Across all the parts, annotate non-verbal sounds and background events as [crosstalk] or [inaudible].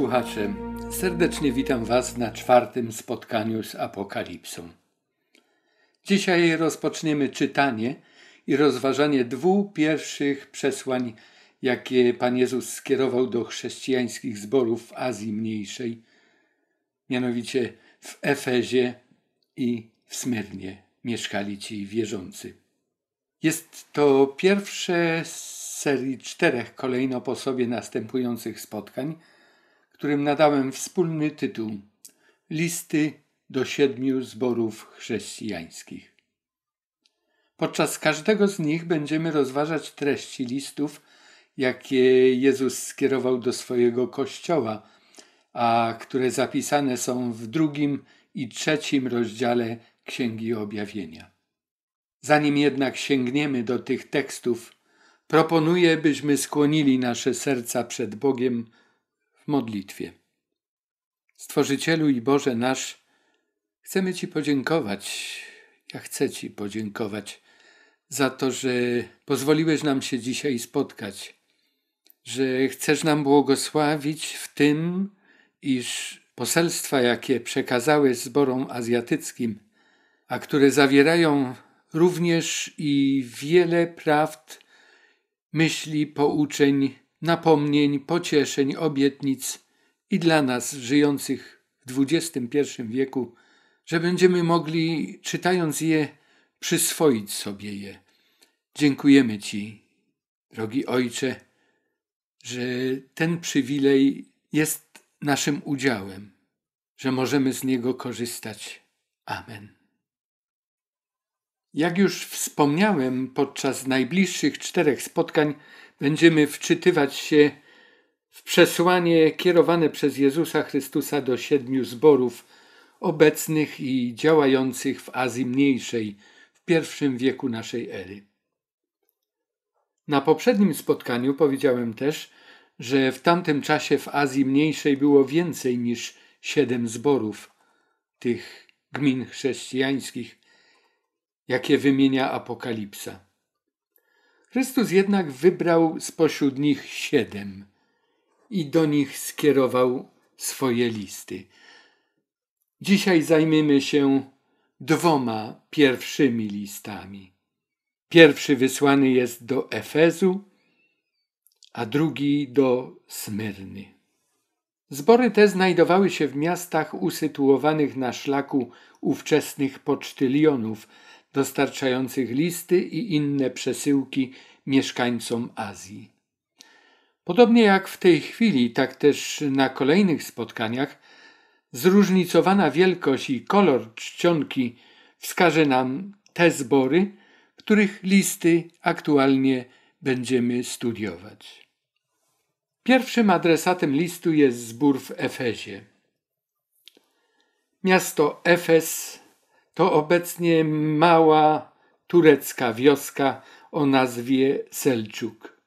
słuchacze, serdecznie witam Was na czwartym spotkaniu z Apokalipsą. Dzisiaj rozpoczniemy czytanie i rozważanie dwóch pierwszych przesłań, jakie Pan Jezus skierował do chrześcijańskich zborów w Azji Mniejszej, mianowicie w Efezie i w Smyrnie mieszkali ci wierzący. Jest to pierwsze z serii czterech kolejno po sobie następujących spotkań – którym nadałem wspólny tytuł Listy do siedmiu zborów chrześcijańskich. Podczas każdego z nich będziemy rozważać treści listów, jakie Jezus skierował do swojego kościoła, a które zapisane są w drugim i trzecim rozdziale Księgi Objawienia. Zanim jednak sięgniemy do tych tekstów, proponuję, byśmy skłonili nasze serca przed Bogiem modlitwie. Stworzycielu i Boże nasz, chcemy Ci podziękować. Ja chcę Ci podziękować za to, że pozwoliłeś nam się dzisiaj spotkać, że chcesz nam błogosławić w tym, iż poselstwa, jakie przekazałeś zborom azjatyckim, a które zawierają również i wiele prawd, myśli, pouczeń, napomnień, pocieszeń, obietnic i dla nas żyjących w XXI wieku, że będziemy mogli, czytając je, przyswoić sobie je. Dziękujemy Ci, drogi Ojcze, że ten przywilej jest naszym udziałem, że możemy z niego korzystać. Amen. Jak już wspomniałem podczas najbliższych czterech spotkań, będziemy wczytywać się w przesłanie kierowane przez Jezusa Chrystusa do siedmiu zborów obecnych i działających w Azji Mniejszej w pierwszym wieku naszej ery. Na poprzednim spotkaniu powiedziałem też, że w tamtym czasie w Azji Mniejszej było więcej niż siedem zborów tych gmin chrześcijańskich, jakie wymienia Apokalipsa. Chrystus jednak wybrał spośród nich siedem i do nich skierował swoje listy. Dzisiaj zajmiemy się dwoma pierwszymi listami. Pierwszy wysłany jest do Efezu, a drugi do Smyrny. Zbory te znajdowały się w miastach usytuowanych na szlaku ówczesnych pocztylionów – dostarczających listy i inne przesyłki mieszkańcom Azji. Podobnie jak w tej chwili, tak też na kolejnych spotkaniach, zróżnicowana wielkość i kolor czcionki wskaże nam te zbory, których listy aktualnie będziemy studiować. Pierwszym adresatem listu jest zbór w Efezie. Miasto Efes to obecnie mała turecka wioska o nazwie Selczuk.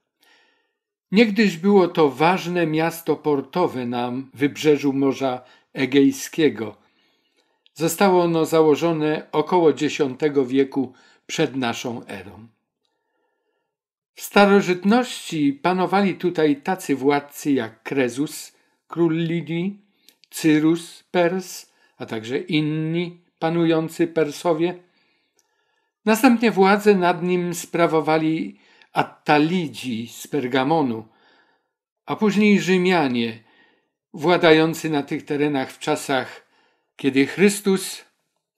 Niegdyś było to ważne miasto portowe na wybrzeżu Morza Egejskiego. Zostało ono założone około X wieku przed naszą erą. W starożytności panowali tutaj tacy władcy jak Krezus, król Lidii, Cyrus, Pers, a także inni panujący Persowie. Następnie władzę nad nim sprawowali Attalidzi z Pergamonu, a później Rzymianie, władający na tych terenach w czasach, kiedy Chrystus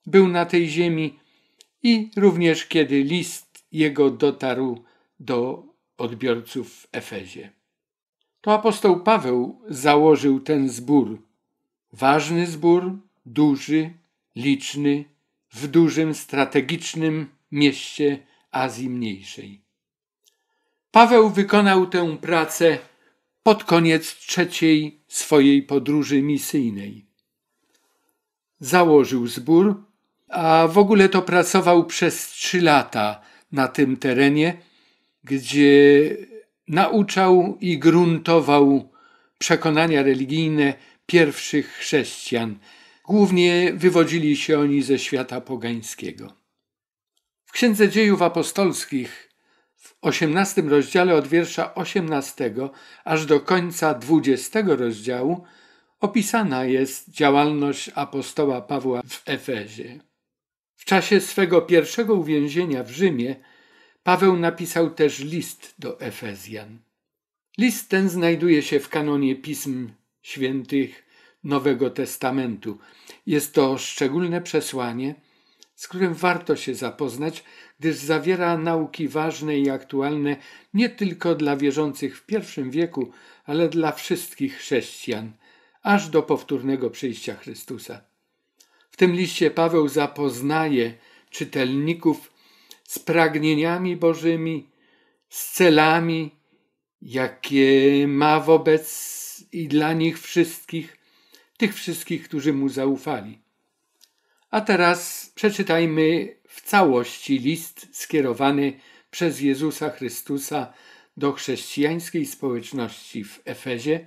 był na tej ziemi i również kiedy list jego dotarł do odbiorców w Efezie. To apostoł Paweł założył ten zbór. Ważny zbór, duży, liczny w dużym strategicznym mieście Azji Mniejszej. Paweł wykonał tę pracę pod koniec trzeciej swojej podróży misyjnej. Założył zbór, a w ogóle to pracował przez trzy lata na tym terenie, gdzie nauczał i gruntował przekonania religijne pierwszych chrześcijan Głównie wywodzili się oni ze świata pogańskiego. W Księdze Dziejów Apostolskich w osiemnastym rozdziale od wiersza 18 aż do końca dwudziestego rozdziału opisana jest działalność apostoła Pawła w Efezie. W czasie swego pierwszego uwięzienia w Rzymie Paweł napisał też list do Efezjan. List ten znajduje się w kanonie pism świętych Nowego Testamentu. Jest to szczególne przesłanie, z którym warto się zapoznać, gdyż zawiera nauki ważne i aktualne nie tylko dla wierzących w pierwszym wieku, ale dla wszystkich chrześcijan, aż do powtórnego przyjścia Chrystusa. W tym liście Paweł zapoznaje czytelników z pragnieniami Bożymi, z celami, jakie ma wobec i dla nich wszystkich, tych wszystkich, którzy mu zaufali. A teraz przeczytajmy w całości list skierowany przez Jezusa Chrystusa do chrześcijańskiej społeczności w Efezie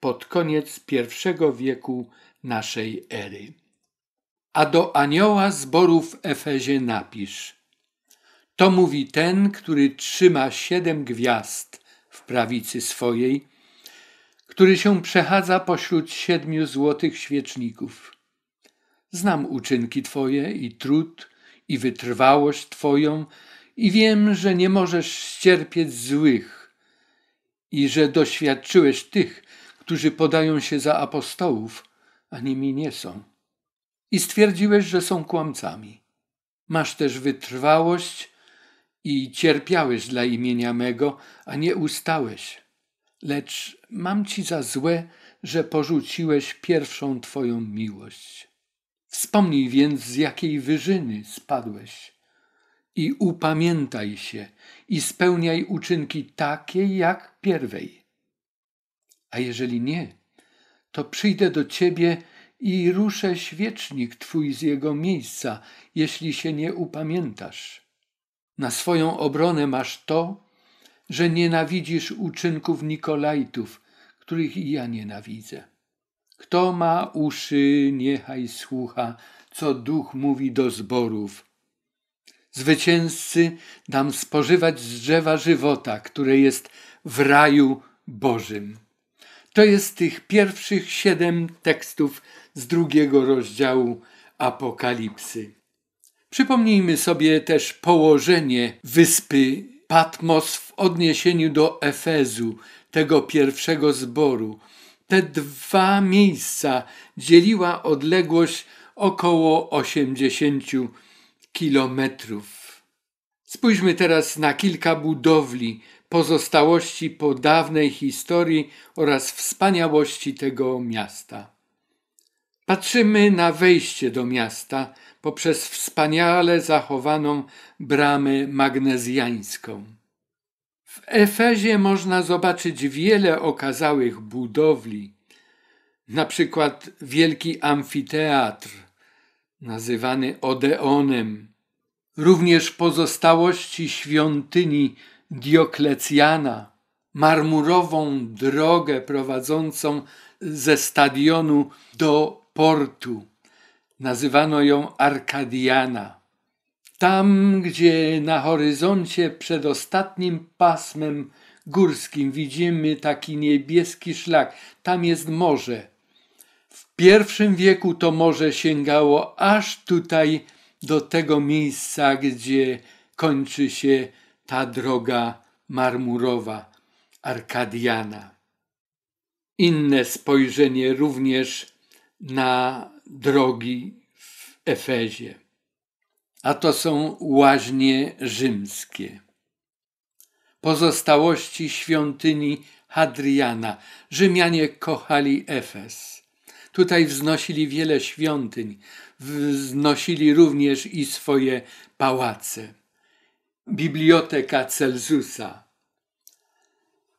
pod koniec pierwszego wieku naszej ery. A do anioła zboru w Efezie napisz: To mówi ten, który trzyma siedem gwiazd w prawicy swojej który się przechadza pośród siedmiu złotych świeczników. Znam uczynki Twoje i trud, i wytrwałość Twoją, i wiem, że nie możesz ścierpieć złych, i że doświadczyłeś tych, którzy podają się za apostołów, a nimi nie są. I stwierdziłeś, że są kłamcami. Masz też wytrwałość i cierpiałeś dla imienia mego, a nie ustałeś. Lecz Mam ci za złe, że porzuciłeś pierwszą twoją miłość. Wspomnij więc, z jakiej wyżyny spadłeś. I upamiętaj się i spełniaj uczynki takie jak pierwej. A jeżeli nie, to przyjdę do ciebie i ruszę świecznik twój z jego miejsca, jeśli się nie upamiętasz. Na swoją obronę masz to, że nienawidzisz uczynków Nikolajtów których i ja nienawidzę. Kto ma uszy, niechaj słucha, co duch mówi do zborów. Zwycięzcy dam spożywać z drzewa żywota, które jest w raju Bożym. To jest tych pierwszych siedem tekstów z drugiego rozdziału Apokalipsy. Przypomnijmy sobie też położenie wyspy Patmos w odniesieniu do Efezu, tego pierwszego zboru. Te dwa miejsca dzieliła odległość około 80 kilometrów. Spójrzmy teraz na kilka budowli, pozostałości po dawnej historii oraz wspaniałości tego miasta. Patrzymy na wejście do miasta, poprzez wspaniale zachowaną bramę magnezjańską. W Efezie można zobaczyć wiele okazałych budowli, na przykład wielki amfiteatr, nazywany Odeonem, również pozostałości świątyni Dioklecjana, marmurową drogę prowadzącą ze stadionu do portu Nazywano ją Arkadiana. Tam, gdzie na horyzoncie przed ostatnim pasmem górskim widzimy taki niebieski szlak, tam jest morze. W pierwszym wieku to morze sięgało aż tutaj do tego miejsca, gdzie kończy się ta droga marmurowa Arkadiana. Inne spojrzenie również na drogi w Efezie, a to są łaźnie rzymskie. Pozostałości świątyni Hadriana. Rzymianie kochali Efes. Tutaj wznosili wiele świątyń, wznosili również i swoje pałace. Biblioteka Celzusa.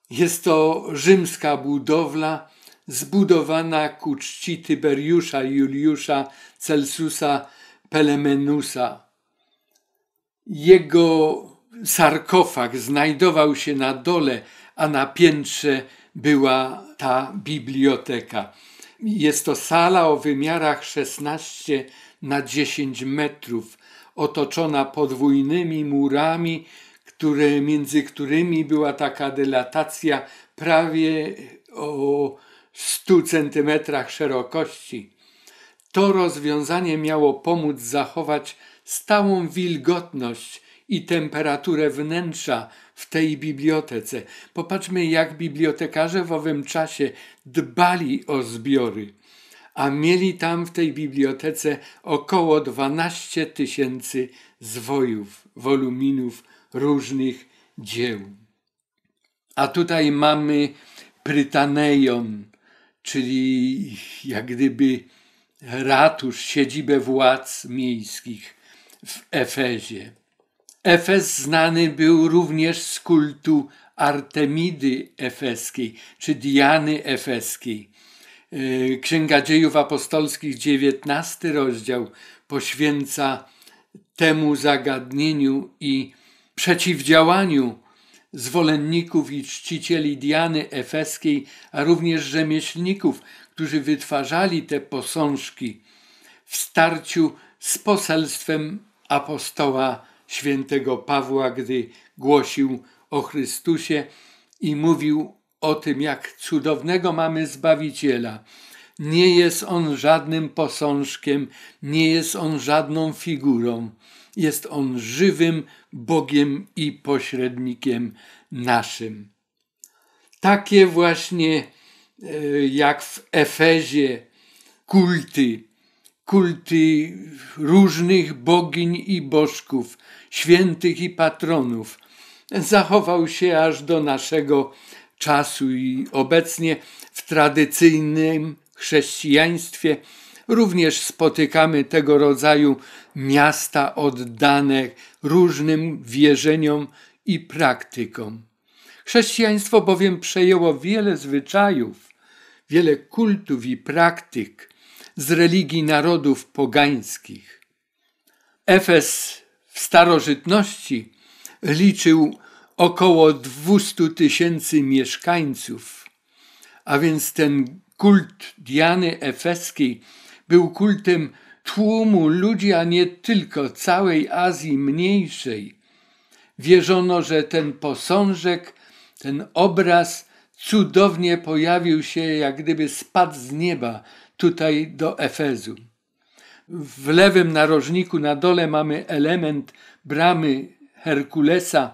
Jest to rzymska budowla, zbudowana ku czci Tyberiusza, Juliusza, Celsusa, Pelemenusa. Jego sarkofag znajdował się na dole, a na piętrze była ta biblioteka. Jest to sala o wymiarach 16 na 10 metrów, otoczona podwójnymi murami, które, między którymi była taka delatacja prawie o 100 cm szerokości. To rozwiązanie miało pomóc zachować stałą wilgotność i temperaturę wnętrza w tej bibliotece. Popatrzmy, jak bibliotekarze w owym czasie dbali o zbiory, a mieli tam w tej bibliotece około 12 tysięcy zwojów, woluminów różnych dzieł. A tutaj mamy Prytaneion, czyli jak gdyby ratusz, siedzibę władz miejskich w Efezie. Efes znany był również z kultu Artemidy Efeskiej czy Diany Efeskiej. E, Księga Dziejów Apostolskich, XIX rozdział, poświęca temu zagadnieniu i przeciwdziałaniu zwolenników i czcicieli Diany Efeskiej, a również rzemieślników, którzy wytwarzali te posążki w starciu z poselstwem apostoła świętego Pawła, gdy głosił o Chrystusie i mówił o tym, jak cudownego mamy Zbawiciela. Nie jest on żadnym posążkiem, nie jest on żadną figurą. Jest on żywym Bogiem i pośrednikiem naszym. Takie właśnie e, jak w Efezie kulty, kulty różnych bogiń i bożków, świętych i patronów, zachował się aż do naszego czasu i obecnie w tradycyjnym chrześcijaństwie również spotykamy tego rodzaju miasta oddane różnym wierzeniom i praktykom. Chrześcijaństwo bowiem przejęło wiele zwyczajów, wiele kultów i praktyk z religii narodów pogańskich. Efes w starożytności liczył około 200 tysięcy mieszkańców, a więc ten kult Diany Efeskiej był kultem tłumu ludzi, a nie tylko całej Azji mniejszej. Wierzono, że ten posążek, ten obraz cudownie pojawił się, jak gdyby spadł z nieba tutaj do Efezu. W lewym narożniku na dole mamy element bramy Herkulesa.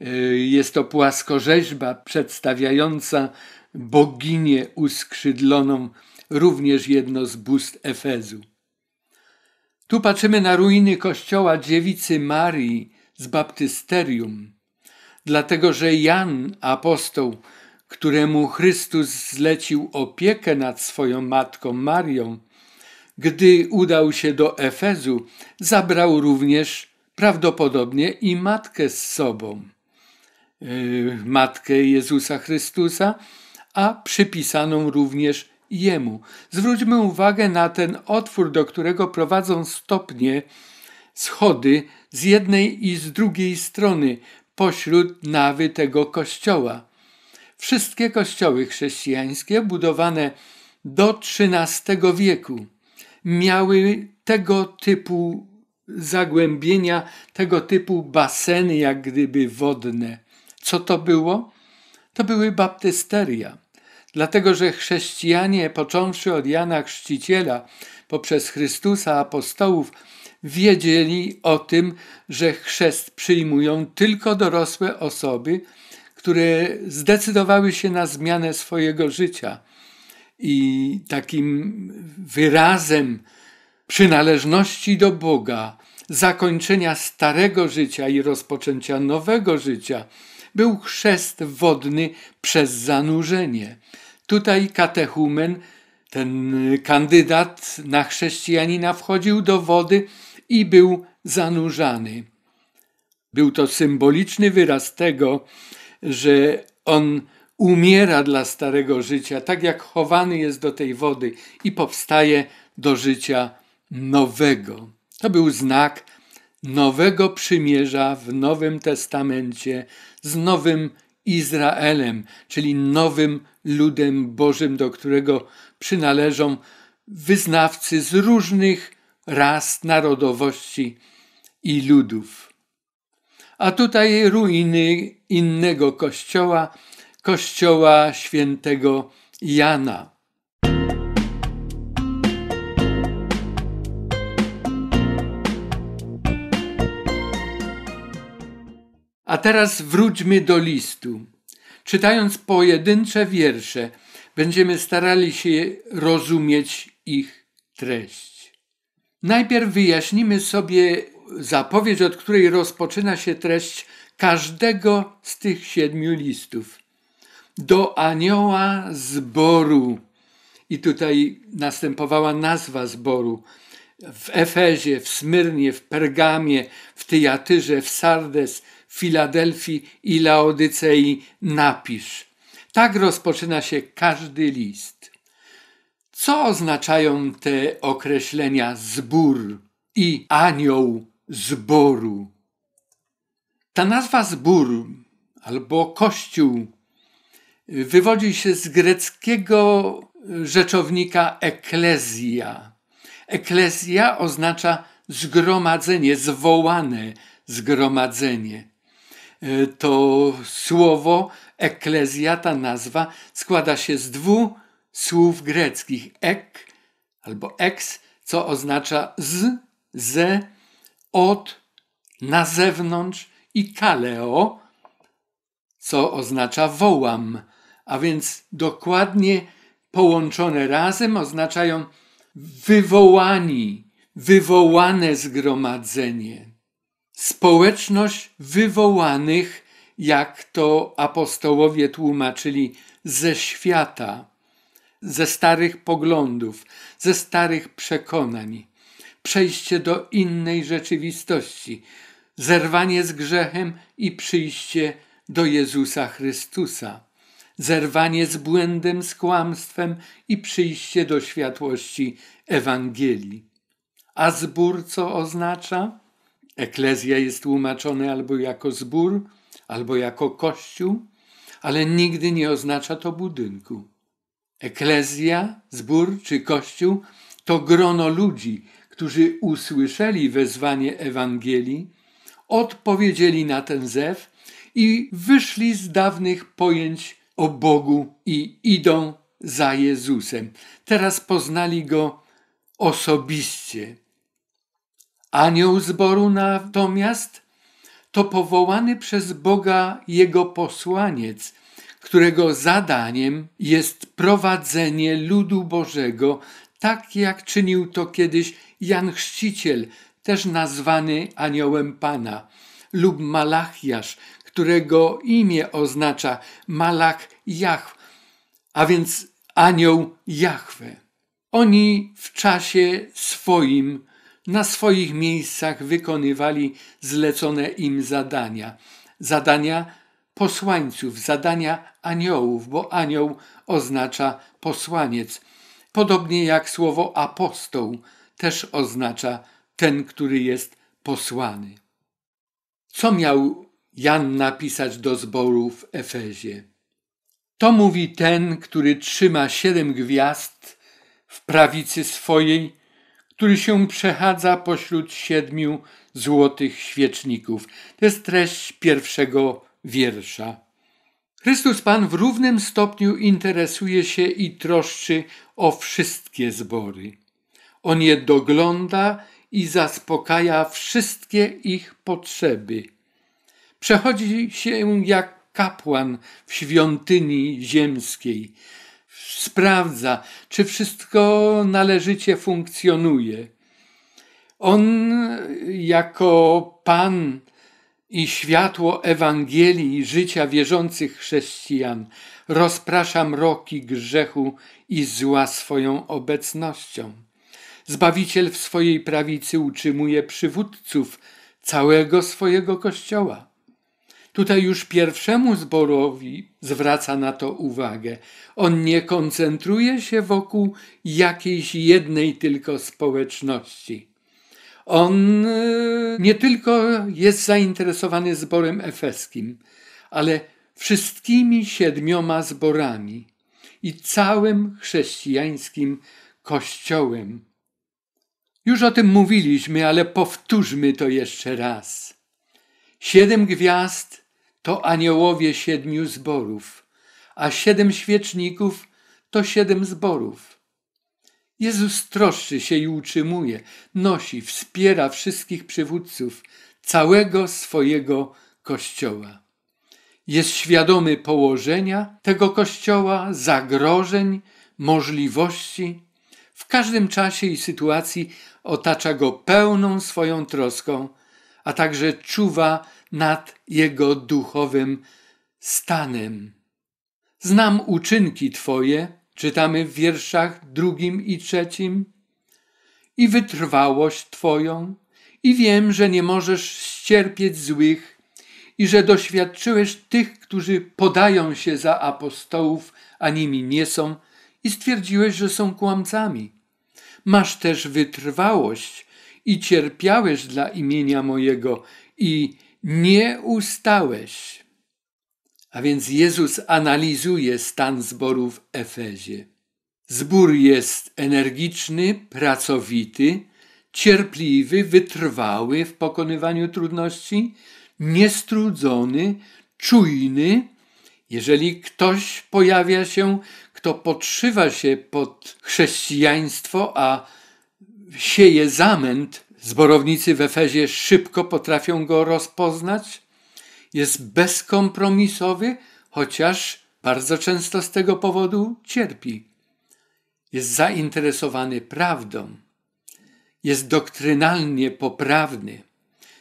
E, jest to płaskorzeźba przedstawiająca boginię uskrzydloną również jedno z bóst Efezu. Tu patrzymy na ruiny kościoła dziewicy Marii z baptysterium, dlatego że Jan, apostoł, któremu Chrystus zlecił opiekę nad swoją matką Marią, gdy udał się do Efezu, zabrał również prawdopodobnie i matkę z sobą. Yy, matkę Jezusa Chrystusa, a przypisaną również Jemu. Zwróćmy uwagę na ten otwór, do którego prowadzą stopnie schody z jednej i z drugiej strony pośród nawy tego kościoła. Wszystkie kościoły chrześcijańskie budowane do XIII wieku miały tego typu zagłębienia, tego typu baseny, jak gdyby wodne. Co to było? To były baptysteria. Dlatego, że chrześcijanie, począwszy od Jana Chrzciciela, poprzez Chrystusa, apostołów, wiedzieli o tym, że chrzest przyjmują tylko dorosłe osoby, które zdecydowały się na zmianę swojego życia. I takim wyrazem przynależności do Boga, zakończenia starego życia i rozpoczęcia nowego życia, był chrzest wodny przez zanurzenie. Tutaj katechumen, ten kandydat na chrześcijanina, wchodził do wody i był zanurzany. Był to symboliczny wyraz tego, że on umiera dla starego życia, tak jak chowany jest do tej wody i powstaje do życia nowego. To był znak nowego przymierza w Nowym Testamencie z nowym Izraelem, czyli nowym ludem Bożym, do którego przynależą wyznawcy z różnych ras, narodowości i ludów. A tutaj ruiny innego kościoła, kościoła świętego Jana. A teraz wróćmy do listu. Czytając pojedyncze wiersze, będziemy starali się rozumieć ich treść. Najpierw wyjaśnimy sobie zapowiedź, od której rozpoczyna się treść każdego z tych siedmiu listów. Do anioła zboru. I tutaj następowała nazwa zboru. W Efezie, w Smyrnie, w Pergamie, w Tyjatyrze, w Sardes – Filadelfii i Laodycei napisz. Tak rozpoczyna się każdy list. Co oznaczają te określenia zbór i anioł zboru? Ta nazwa zbór albo kościół wywodzi się z greckiego rzeczownika eklezja. Eklezja oznacza zgromadzenie, zwołane zgromadzenie. E, to słowo eklezja, ta nazwa, składa się z dwóch słów greckich ek albo ex, co oznacza z, ze, od, na zewnątrz i kaleo, co oznacza wołam. A więc dokładnie połączone razem oznaczają wywołani, wywołane zgromadzenie społeczność wywołanych, jak to apostołowie tłumaczyli, ze świata, ze starych poglądów, ze starych przekonań, przejście do innej rzeczywistości, zerwanie z grzechem i przyjście do Jezusa Chrystusa, zerwanie z błędem, z kłamstwem i przyjście do światłości Ewangelii. A zbór co oznacza? Eklezja jest tłumaczona albo jako zbór, albo jako kościół, ale nigdy nie oznacza to budynku. Eklezja, zbór czy kościół to grono ludzi, którzy usłyszeli wezwanie Ewangelii, odpowiedzieli na ten zew i wyszli z dawnych pojęć o Bogu i idą za Jezusem. Teraz poznali go osobiście. Anioł zboru natomiast to powołany przez Boga jego posłaniec, którego zadaniem jest prowadzenie ludu Bożego, tak jak czynił to kiedyś Jan Chrzciciel, też nazwany Aniołem Pana, lub Malachiasz, którego imię oznacza Malach Jach, a więc Anioł Jahwe. Oni w czasie swoim na swoich miejscach wykonywali zlecone im zadania, zadania posłańców, zadania aniołów, bo anioł oznacza posłaniec, podobnie jak słowo apostoł też oznacza ten, który jest posłany. Co miał Jan napisać do zboru w Efezie? To mówi ten, który trzyma siedem gwiazd w prawicy swojej który się przechadza pośród siedmiu złotych świeczników. To jest treść pierwszego wiersza. Chrystus Pan w równym stopniu interesuje się i troszczy o wszystkie zbory. On je dogląda i zaspokaja wszystkie ich potrzeby. Przechodzi się jak kapłan w świątyni ziemskiej sprawdza, czy wszystko należycie funkcjonuje. On jako Pan i światło Ewangelii życia wierzących chrześcijan rozprasza mroki grzechu i zła swoją obecnością. Zbawiciel w swojej prawicy utrzymuje przywódców całego swojego kościoła. Tutaj już pierwszemu zborowi zwraca na to uwagę. On nie koncentruje się wokół jakiejś jednej tylko społeczności. On e, nie tylko jest zainteresowany zborem efeskim, ale wszystkimi siedmioma zborami i całym chrześcijańskim kościołem. Już o tym mówiliśmy, ale powtórzmy to jeszcze raz. Siedem gwiazd to aniołowie siedmiu zborów, a siedem świeczników to siedem zborów. Jezus troszczy się i utrzymuje, nosi, wspiera wszystkich przywódców całego swojego Kościoła. Jest świadomy położenia tego Kościoła, zagrożeń, możliwości. W każdym czasie i sytuacji otacza go pełną swoją troską, a także czuwa nad jego duchowym stanem. Znam uczynki Twoje, czytamy w wierszach drugim i trzecim, i wytrwałość Twoją, i wiem, że nie możesz ścierpieć złych, i że doświadczyłeś tych, którzy podają się za apostołów, a nimi nie są, i stwierdziłeś, że są kłamcami. Masz też wytrwałość i cierpiałeś dla imienia mojego, i nie ustałeś. A więc Jezus analizuje stan zboru w Efezie. Zbór jest energiczny, pracowity, cierpliwy, wytrwały w pokonywaniu trudności, niestrudzony, czujny. Jeżeli ktoś pojawia się, kto podszywa się pod chrześcijaństwo, a sieje zamęt, Zborownicy w Efezie szybko potrafią go rozpoznać. Jest bezkompromisowy, chociaż bardzo często z tego powodu cierpi. Jest zainteresowany prawdą. Jest doktrynalnie poprawny.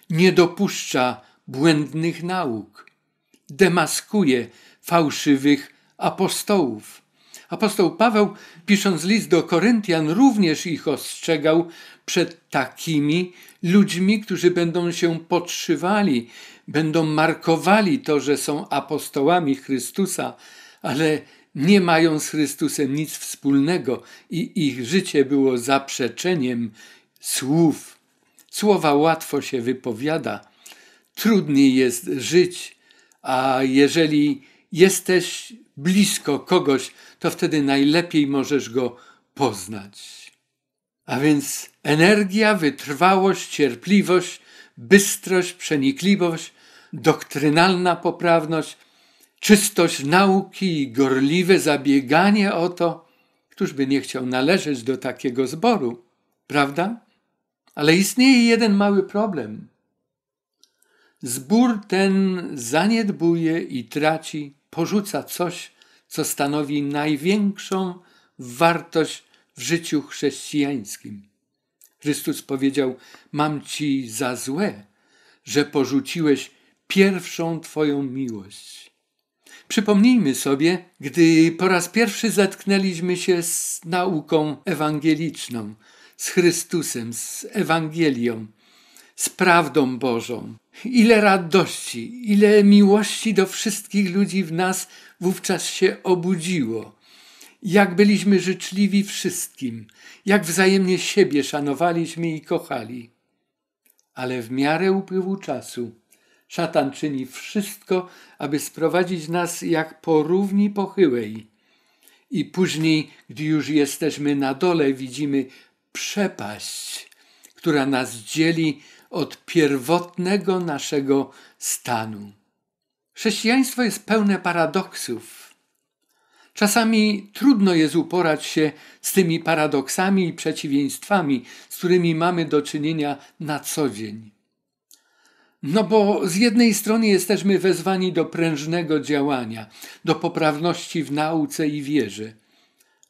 Nie dopuszcza błędnych nauk. Demaskuje fałszywych apostołów. Apostoł Paweł, pisząc list do Koryntian, również ich ostrzegał, przed takimi ludźmi, którzy będą się podszywali, będą markowali to, że są apostołami Chrystusa, ale nie mają z Chrystusem nic wspólnego i ich życie było zaprzeczeniem słów. Słowa łatwo się wypowiada, trudniej jest żyć, a jeżeli jesteś blisko kogoś, to wtedy najlepiej możesz go poznać. A więc energia, wytrwałość, cierpliwość, bystrość, przenikliwość, doktrynalna poprawność, czystość nauki i gorliwe zabieganie o to, któż by nie chciał należeć do takiego zboru, prawda? Ale istnieje jeden mały problem. Zbór ten zaniedbuje i traci, porzuca coś, co stanowi największą wartość w życiu chrześcijańskim. Chrystus powiedział: Mam ci za złe, że porzuciłeś pierwszą Twoją miłość. Przypomnijmy sobie, gdy po raz pierwszy zetknęliśmy się z nauką ewangeliczną, z Chrystusem, z Ewangelią, z prawdą Bożą. Ile radości, ile miłości do wszystkich ludzi w nas wówczas się obudziło jak byliśmy życzliwi wszystkim, jak wzajemnie siebie szanowaliśmy i kochali. Ale w miarę upływu czasu szatan czyni wszystko, aby sprowadzić nas jak po równi pochyłej. I później, gdy już jesteśmy na dole, widzimy przepaść, która nas dzieli od pierwotnego naszego stanu. Chrześcijaństwo jest pełne paradoksów Czasami trudno jest uporać się z tymi paradoksami i przeciwieństwami, z którymi mamy do czynienia na co dzień. No bo z jednej strony jesteśmy wezwani do prężnego działania, do poprawności w nauce i wierze,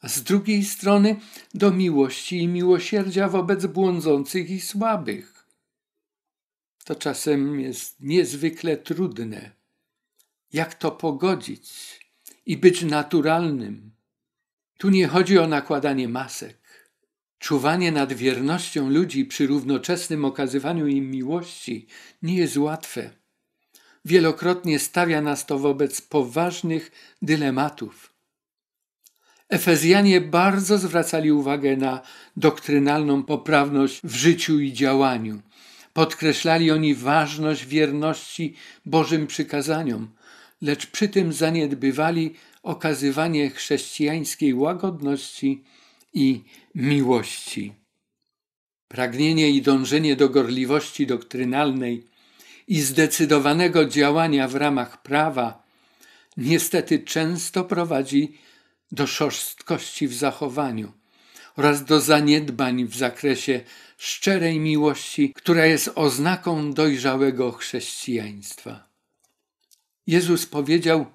a z drugiej strony do miłości i miłosierdzia wobec błądzących i słabych. To czasem jest niezwykle trudne. Jak to pogodzić? i być naturalnym. Tu nie chodzi o nakładanie masek. Czuwanie nad wiernością ludzi przy równoczesnym okazywaniu im miłości nie jest łatwe. Wielokrotnie stawia nas to wobec poważnych dylematów. Efezjanie bardzo zwracali uwagę na doktrynalną poprawność w życiu i działaniu. Podkreślali oni ważność wierności Bożym przykazaniom, lecz przy tym zaniedbywali okazywanie chrześcijańskiej łagodności i miłości. Pragnienie i dążenie do gorliwości doktrynalnej i zdecydowanego działania w ramach prawa niestety często prowadzi do szorstkości w zachowaniu oraz do zaniedbań w zakresie szczerej miłości, która jest oznaką dojrzałego chrześcijaństwa. Jezus powiedział: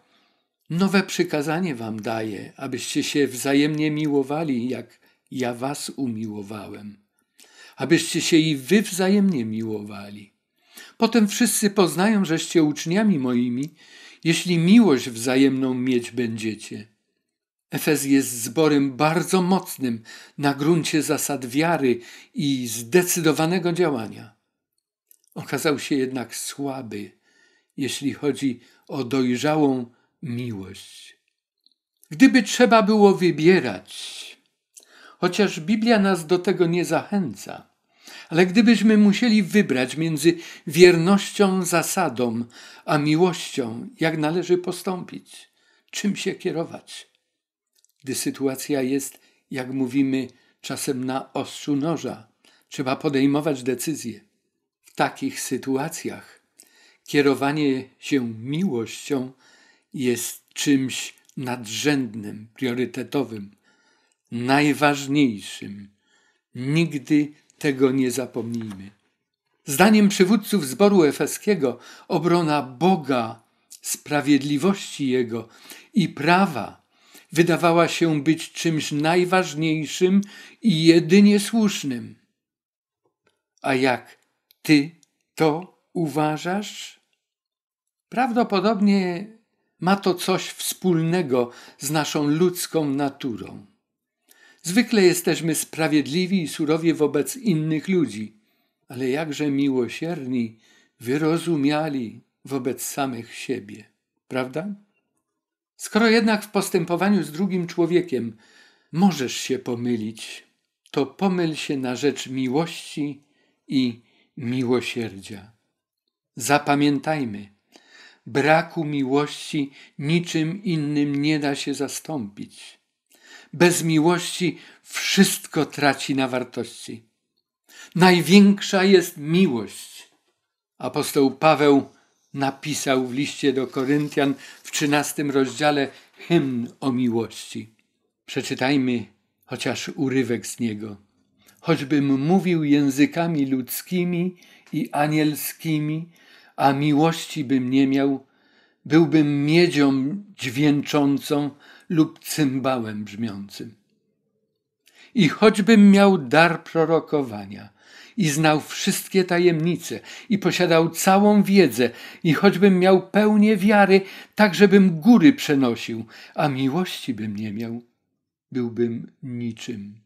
Nowe przykazanie wam daję, abyście się wzajemnie miłowali, jak ja was umiłowałem, abyście się i wy wzajemnie miłowali. Potem wszyscy poznają, żeście uczniami moimi, jeśli miłość wzajemną mieć będziecie. Efez jest zborem bardzo mocnym na gruncie zasad wiary i zdecydowanego działania. Okazał się jednak słaby jeśli chodzi o dojrzałą miłość. Gdyby trzeba było wybierać, chociaż Biblia nas do tego nie zachęca, ale gdybyśmy musieli wybrać między wiernością zasadom a miłością, jak należy postąpić, czym się kierować? Gdy sytuacja jest, jak mówimy, czasem na ostrzu noża, trzeba podejmować decyzje. W takich sytuacjach kierowanie się miłością jest czymś nadrzędnym, priorytetowym, najważniejszym. Nigdy tego nie zapomnijmy. Zdaniem przywódców zboru efeskiego, obrona Boga, sprawiedliwości Jego i prawa wydawała się być czymś najważniejszym i jedynie słusznym. A jak ty to uważasz? Prawdopodobnie ma to coś wspólnego z naszą ludzką naturą. Zwykle jesteśmy sprawiedliwi i surowi wobec innych ludzi, ale jakże miłosierni, wyrozumiali wobec samych siebie, prawda? Skoro jednak w postępowaniu z drugim człowiekiem możesz się pomylić, to pomyl się na rzecz miłości i miłosierdzia. Zapamiętajmy, braku miłości niczym innym nie da się zastąpić. Bez miłości wszystko traci na wartości. Największa jest miłość. Apostoł Paweł napisał w liście do Koryntian w XIII rozdziale hymn o miłości. Przeczytajmy chociaż urywek z niego. Choćbym mówił językami ludzkimi i anielskimi, a miłości bym nie miał, byłbym miedzią dźwięczącą lub cymbałem brzmiącym. I choćbym miał dar prorokowania i znał wszystkie tajemnice i posiadał całą wiedzę i choćbym miał pełnię wiary, tak żebym góry przenosił, a miłości bym nie miał, byłbym niczym.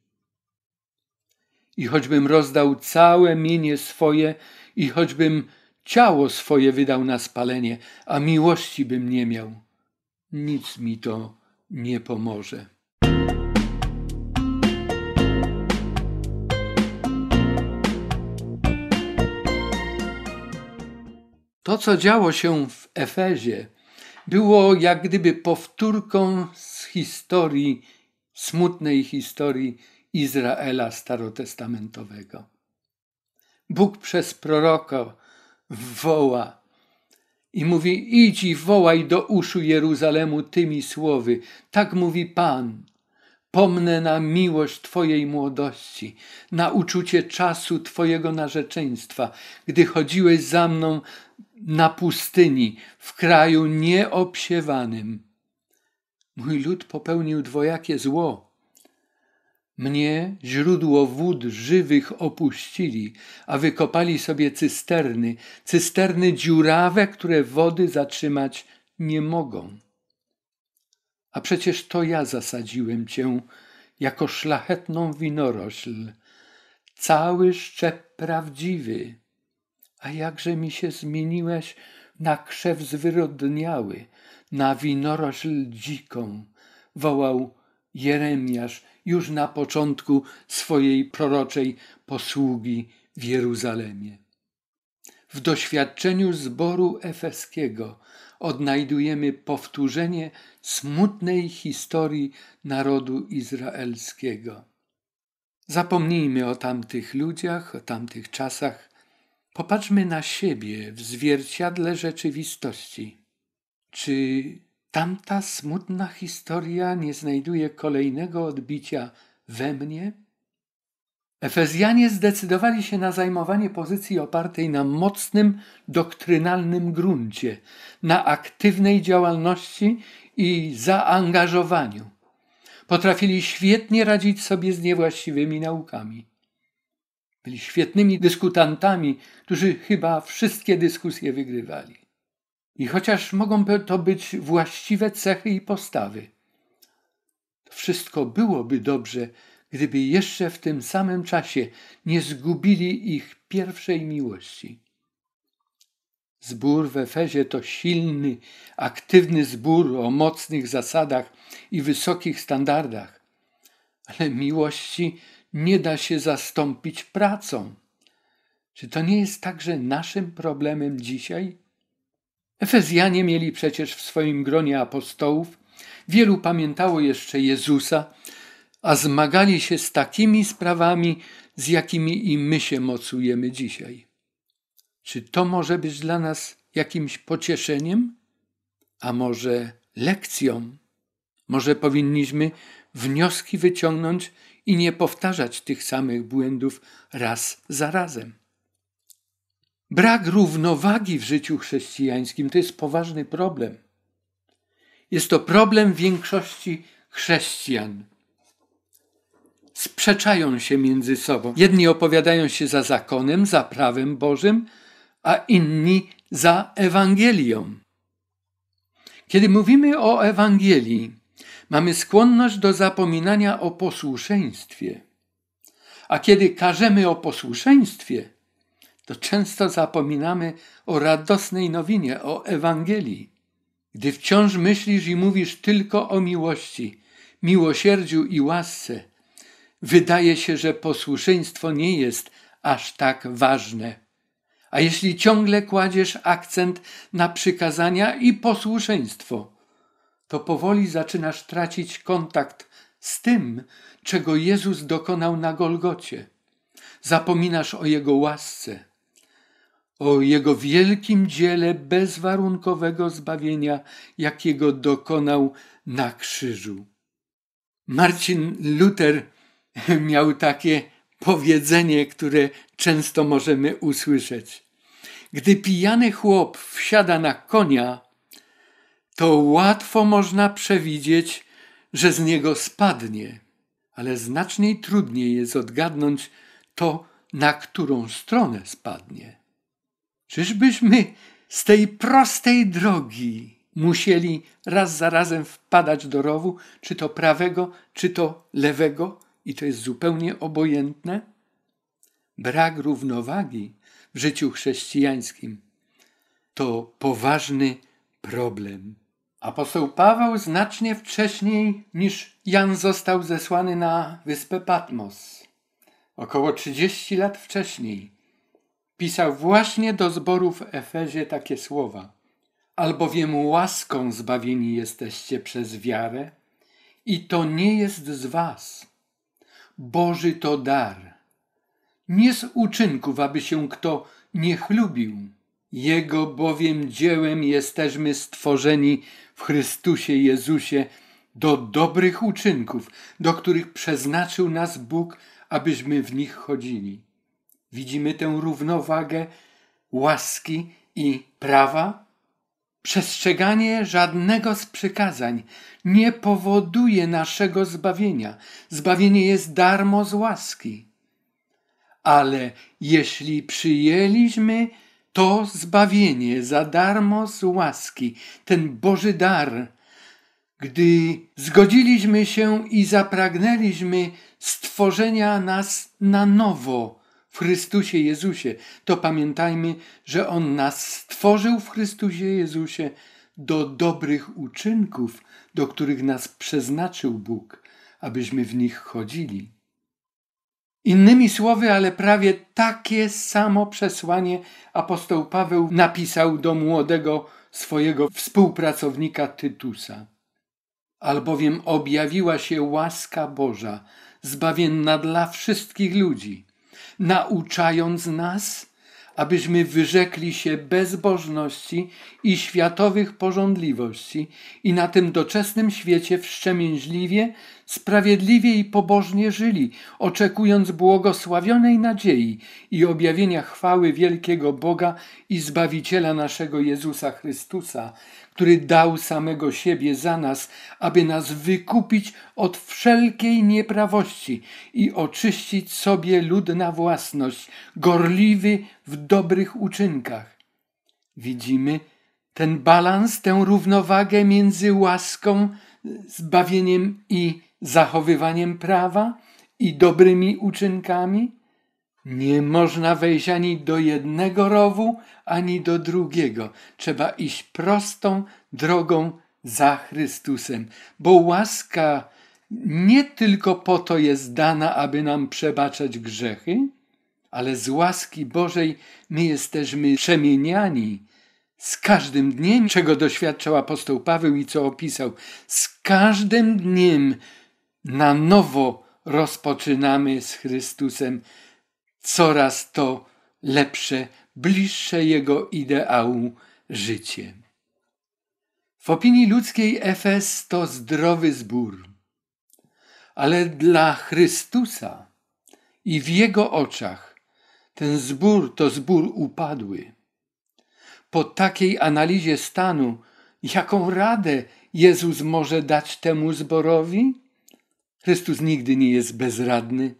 I choćbym rozdał całe mienie swoje i choćbym Ciało swoje wydał na spalenie, a miłości bym nie miał. Nic mi to nie pomoże. To, co działo się w Efezie, było jak gdyby powtórką z historii, smutnej historii Izraela starotestamentowego. Bóg przez proroka woła. I mówi: Idź i wołaj do uszu Jeruzalemu tymi słowy. Tak mówi Pan. Pomnę na miłość Twojej młodości, na uczucie czasu Twojego narzeczeństwa, gdy chodziłeś za mną na pustyni, w kraju nieobsiewanym. Mój lud popełnił dwojakie zło. Mnie źródło wód żywych opuścili, a wykopali sobie cysterny, cysterny dziurawe, które wody zatrzymać nie mogą. A przecież to ja zasadziłem cię jako szlachetną winorośl, cały szczep prawdziwy. A jakże mi się zmieniłeś na krzew zwyrodniały, na winorośl dziką, wołał Jeremiasz już na początku swojej proroczej posługi w Jeruzalemie. W doświadczeniu zboru efeskiego odnajdujemy powtórzenie smutnej historii narodu izraelskiego. Zapomnijmy o tamtych ludziach, o tamtych czasach. Popatrzmy na siebie w zwierciadle rzeczywistości. Czy Tamta smutna historia nie znajduje kolejnego odbicia we mnie? Efezjanie zdecydowali się na zajmowanie pozycji opartej na mocnym doktrynalnym gruncie, na aktywnej działalności i zaangażowaniu. Potrafili świetnie radzić sobie z niewłaściwymi naukami. Byli świetnymi dyskutantami, którzy chyba wszystkie dyskusje wygrywali. I chociaż mogą to być właściwe cechy i postawy, to wszystko byłoby dobrze, gdyby jeszcze w tym samym czasie nie zgubili ich pierwszej miłości. Zbór w Efezie to silny, aktywny zbór o mocnych zasadach i wysokich standardach, ale miłości nie da się zastąpić pracą. Czy to nie jest także naszym problemem dzisiaj? Efezjanie mieli przecież w swoim gronie apostołów, wielu pamiętało jeszcze Jezusa, a zmagali się z takimi sprawami, z jakimi i my się mocujemy dzisiaj. Czy to może być dla nas jakimś pocieszeniem, a może lekcją? Może powinniśmy wnioski wyciągnąć i nie powtarzać tych samych błędów raz za razem. Brak równowagi w życiu chrześcijańskim to jest poważny problem. Jest to problem większości chrześcijan. Sprzeczają się między sobą. Jedni opowiadają się za zakonem, za prawem Bożym, a inni za Ewangelią. Kiedy mówimy o Ewangelii, mamy skłonność do zapominania o posłuszeństwie. A kiedy każemy o posłuszeństwie, to często zapominamy o radosnej nowinie, o Ewangelii. Gdy wciąż myślisz i mówisz tylko o miłości, miłosierdziu i łasce, wydaje się, że posłuszeństwo nie jest aż tak ważne. A jeśli ciągle kładziesz akcent na przykazania i posłuszeństwo, to powoli zaczynasz tracić kontakt z tym, czego Jezus dokonał na Golgocie. Zapominasz o Jego łasce o Jego wielkim dziele bezwarunkowego zbawienia, jakiego dokonał na krzyżu. Marcin Luther [laughs] miał takie powiedzenie, które często możemy usłyszeć. Gdy pijany chłop wsiada na konia, to łatwo można przewidzieć, że z niego spadnie, ale znacznie trudniej jest odgadnąć to, na którą stronę spadnie. Czyżbyśmy z tej prostej drogi musieli raz za razem wpadać do rowu, czy to prawego, czy to lewego, i to jest zupełnie obojętne? Brak równowagi w życiu chrześcijańskim to poważny problem. Apostoł Paweł znacznie wcześniej niż Jan został zesłany na wyspę Patmos, około 30 lat wcześniej, pisał właśnie do zboru w Efezie takie słowa: Albowiem łaską zbawieni jesteście przez wiarę, i to nie jest z was. Boży to dar, nie z uczynków, aby się kto nie chlubił. Jego bowiem dziełem jesteśmy stworzeni w Chrystusie Jezusie do dobrych uczynków, do których przeznaczył nas Bóg, abyśmy w nich chodzili. Widzimy tę równowagę łaski i prawa? Przestrzeganie żadnego z przykazań nie powoduje naszego zbawienia. Zbawienie jest darmo z łaski. Ale jeśli przyjęliśmy to zbawienie za darmo z łaski, ten Boży dar, gdy zgodziliśmy się i zapragnęliśmy stworzenia nas na nowo, w Chrystusie Jezusie, to pamiętajmy, że On nas stworzył w Chrystusie Jezusie do dobrych uczynków, do których nas przeznaczył Bóg, abyśmy w nich chodzili. Innymi słowy, ale prawie takie samo przesłanie apostoł Paweł napisał do młodego swojego współpracownika Tytusa. Albowiem objawiła się łaska Boża, zbawienna dla wszystkich ludzi, nauczając nas, abyśmy wyrzekli się bezbożności i światowych porządliwości i na tym doczesnym świecie wszczemięźliwie, sprawiedliwie i pobożnie żyli, oczekując błogosławionej nadziei i objawienia chwały wielkiego Boga i Zbawiciela naszego Jezusa Chrystusa, który dał samego siebie za nas, aby nas wykupić od wszelkiej nieprawości i oczyścić sobie lud na własność, gorliwy w dobrych uczynkach. Widzimy ten balans, tę równowagę między łaską, zbawieniem i zachowywaniem prawa i dobrymi uczynkami? Nie można wejść ani do jednego rowu, ani do drugiego. Trzeba iść prostą drogą za Chrystusem, bo łaska nie tylko po to jest dana, aby nam przebaczać grzechy, ale z łaski Bożej my jesteśmy przemieniani. Z każdym dniem, czego doświadczał apostoł Paweł i co opisał, z każdym dniem na nowo rozpoczynamy z Chrystusem coraz to lepsze, bliższe jego ideału życie. W opinii ludzkiej Efes to zdrowy zbór, ale dla Chrystusa i w jego oczach ten zbór to zbór upadły. Po takiej analizie stanu, jaką radę Jezus może dać temu zborowi? Chrystus nigdy nie jest bezradny.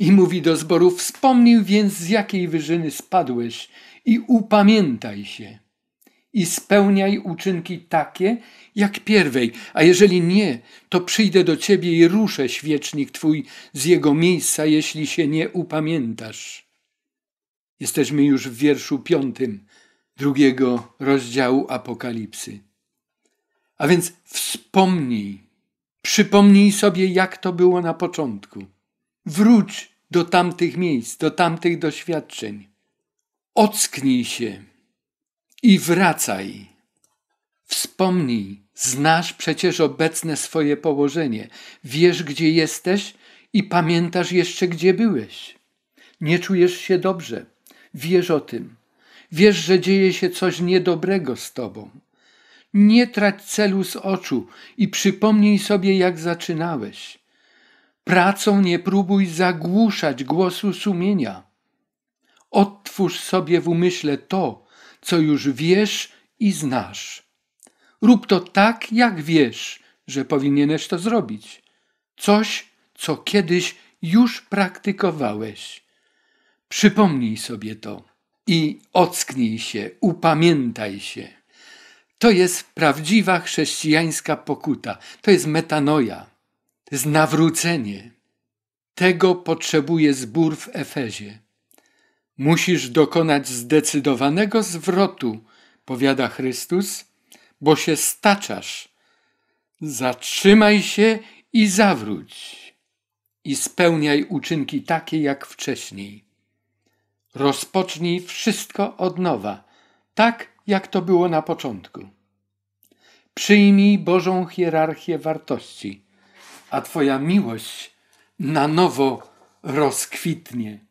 I mówi do zboru: Wspomnij więc, z jakiej wyżyny spadłeś, i upamiętaj się. I spełniaj uczynki takie, jak pierwej, a jeżeli nie, to przyjdę do ciebie i ruszę świecznik twój z jego miejsca, jeśli się nie upamiętasz. Jesteśmy już w wierszu piątym drugiego rozdziału Apokalipsy. A więc wspomnij, przypomnij sobie, jak to było na początku. Wróć do tamtych miejsc, do tamtych doświadczeń. Ocknij się i wracaj. Wspomnij, znasz przecież obecne swoje położenie, wiesz gdzie jesteś i pamiętasz jeszcze gdzie byłeś. Nie czujesz się dobrze, wiesz o tym. Wiesz, że dzieje się coś niedobrego z tobą. Nie trać celu z oczu i przypomnij sobie, jak zaczynałeś. Pracą nie próbuj zagłuszać głosu sumienia. Odtwórz sobie w umyśle to, co już wiesz i znasz. Rób to tak, jak wiesz, że powinieneś to zrobić. Coś, co kiedyś już praktykowałeś. Przypomnij sobie to i ocknij się, upamiętaj się. To jest prawdziwa chrześcijańska pokuta, to jest metanoja. Znawrócenie. Tego potrzebuje zbór w Efezie. Musisz dokonać zdecydowanego zwrotu, powiada Chrystus, bo się staczasz. Zatrzymaj się i zawróć. I spełniaj uczynki takie jak wcześniej. Rozpocznij wszystko od nowa, tak jak to było na początku. Przyjmij Bożą hierarchię wartości a Twoja miłość na nowo rozkwitnie.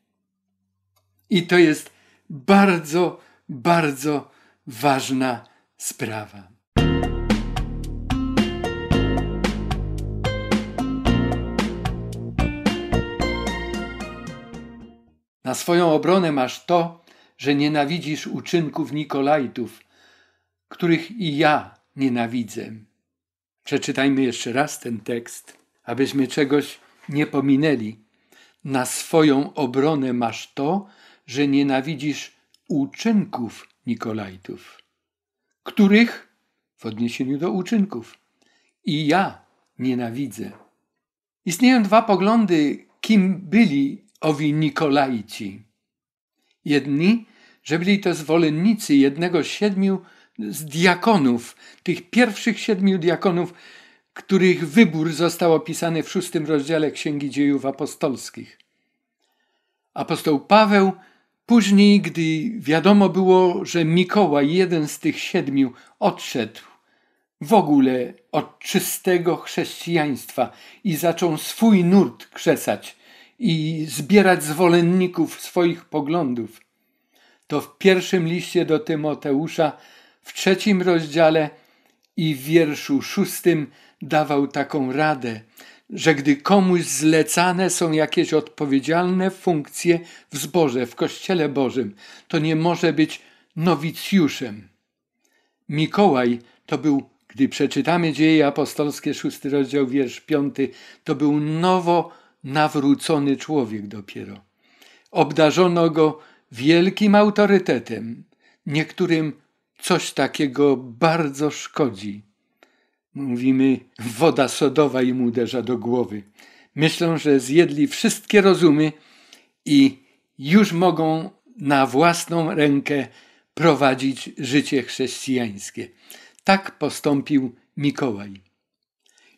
I to jest bardzo, bardzo ważna sprawa. Na swoją obronę masz to, że nienawidzisz uczynków Nikolajtów, których i ja nienawidzę. Przeczytajmy jeszcze raz ten tekst abyśmy czegoś nie pominęli. Na swoją obronę masz to, że nienawidzisz uczynków Nikolajtów, których w odniesieniu do uczynków i ja nienawidzę. Istnieją dwa poglądy, kim byli owi Nikolajci. Jedni, że byli to zwolennicy jednego z siedmiu z diakonów, tych pierwszych siedmiu diakonów, których wybór został opisany w szóstym rozdziale Księgi Dziejów Apostolskich. Apostoł Paweł później, gdy wiadomo było, że Mikołaj, jeden z tych siedmiu, odszedł w ogóle od czystego chrześcijaństwa i zaczął swój nurt krzesać i zbierać zwolenników swoich poglądów, to w pierwszym liście do Tymoteusza, w trzecim rozdziale, i w wierszu szóstym dawał taką radę, że gdy komuś zlecane są jakieś odpowiedzialne funkcje w zborze, w Kościele Bożym, to nie może być nowicjuszem. Mikołaj to był, gdy przeczytamy dzieje apostolskie, szósty rozdział, wiersz piąty, to był nowo nawrócony człowiek dopiero. Obdarzono go wielkim autorytetem, niektórym Coś takiego bardzo szkodzi. Mówimy, woda sodowa im uderza do głowy. Myślą, że zjedli wszystkie rozumy i już mogą na własną rękę prowadzić życie chrześcijańskie. Tak postąpił Mikołaj.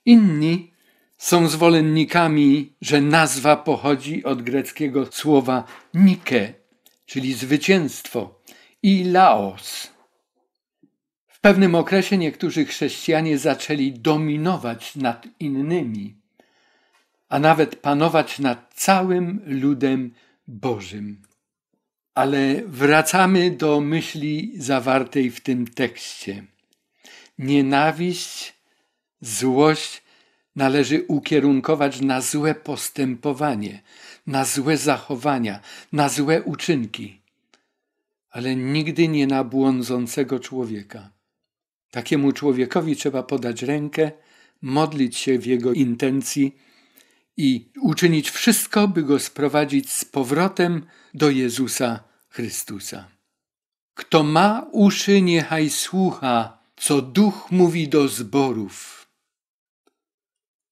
Inni są zwolennikami, że nazwa pochodzi od greckiego słowa nike, czyli zwycięstwo, i laos, w pewnym okresie niektórzy chrześcijanie zaczęli dominować nad innymi, a nawet panować nad całym ludem Bożym. Ale wracamy do myśli zawartej w tym tekście. Nienawiść, złość należy ukierunkować na złe postępowanie, na złe zachowania, na złe uczynki, ale nigdy nie na błądzącego człowieka. Takiemu człowiekowi trzeba podać rękę, modlić się w jego intencji i uczynić wszystko, by go sprowadzić z powrotem do Jezusa Chrystusa. Kto ma uszy, niechaj słucha, co duch mówi do zborów.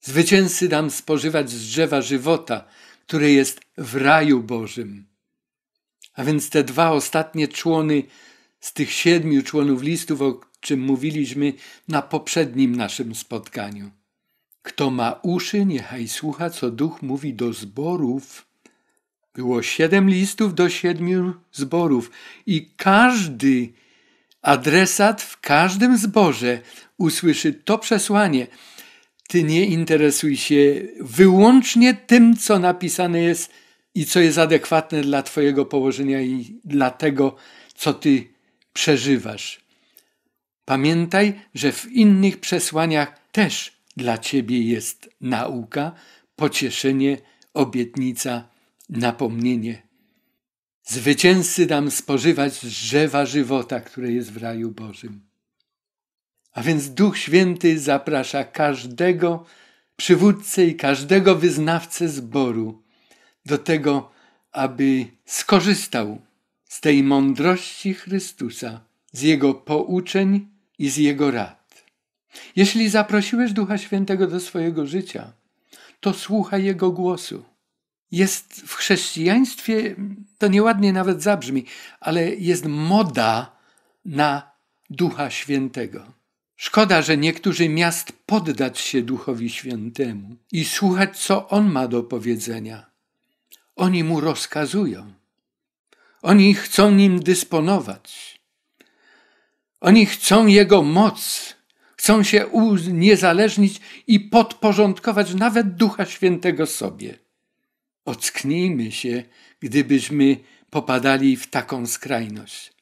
Zwycięzcy dam spożywać z drzewa żywota, które jest w raju Bożym. A więc te dwa ostatnie człony z tych siedmiu członów listów, o czym mówiliśmy na poprzednim naszym spotkaniu. Kto ma uszy, niechaj słucha, co duch mówi do zborów. Było siedem listów do siedmiu zborów, i każdy adresat w każdym zborze usłyszy to przesłanie. Ty nie interesuj się wyłącznie tym, co napisane jest i co jest adekwatne dla Twojego położenia i dla tego, co Ty przeżywasz. Pamiętaj, że w innych przesłaniach też dla Ciebie jest nauka, pocieszenie, obietnica, napomnienie. Zwycięzcy dam spożywać z drzewa żywota, które jest w raju Bożym. A więc Duch Święty zaprasza każdego przywódcę i każdego wyznawcę zboru do tego, aby skorzystał z tej mądrości Chrystusa, z Jego pouczeń, i z Jego rad. Jeśli zaprosiłeś Ducha Świętego do swojego życia, to słuchaj Jego głosu. Jest w chrześcijaństwie, to nieładnie nawet zabrzmi, ale jest moda na Ducha Świętego. Szkoda, że niektórzy miast poddać się Duchowi Świętemu i słuchać, co On ma do powiedzenia. Oni Mu rozkazują. Oni chcą Nim dysponować. Oni chcą jego moc, chcą się uniezależnić i podporządkować nawet Ducha Świętego sobie. Ocknijmy się, gdybyśmy popadali w taką skrajność.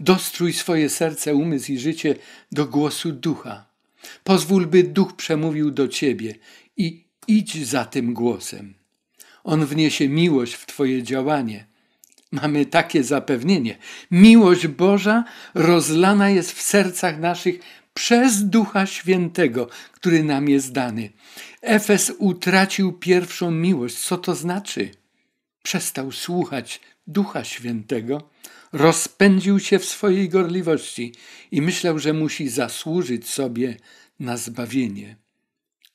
Dostrój swoje serce, umysł i życie do głosu Ducha. Pozwól, by Duch przemówił do Ciebie i idź za tym głosem. On wniesie miłość w Twoje działanie – mamy takie zapewnienie. Miłość Boża rozlana jest w sercach naszych przez Ducha Świętego, który nam jest dany. Efes utracił pierwszą miłość. Co to znaczy? Przestał słuchać Ducha Świętego, rozpędził się w swojej gorliwości i myślał, że musi zasłużyć sobie na zbawienie.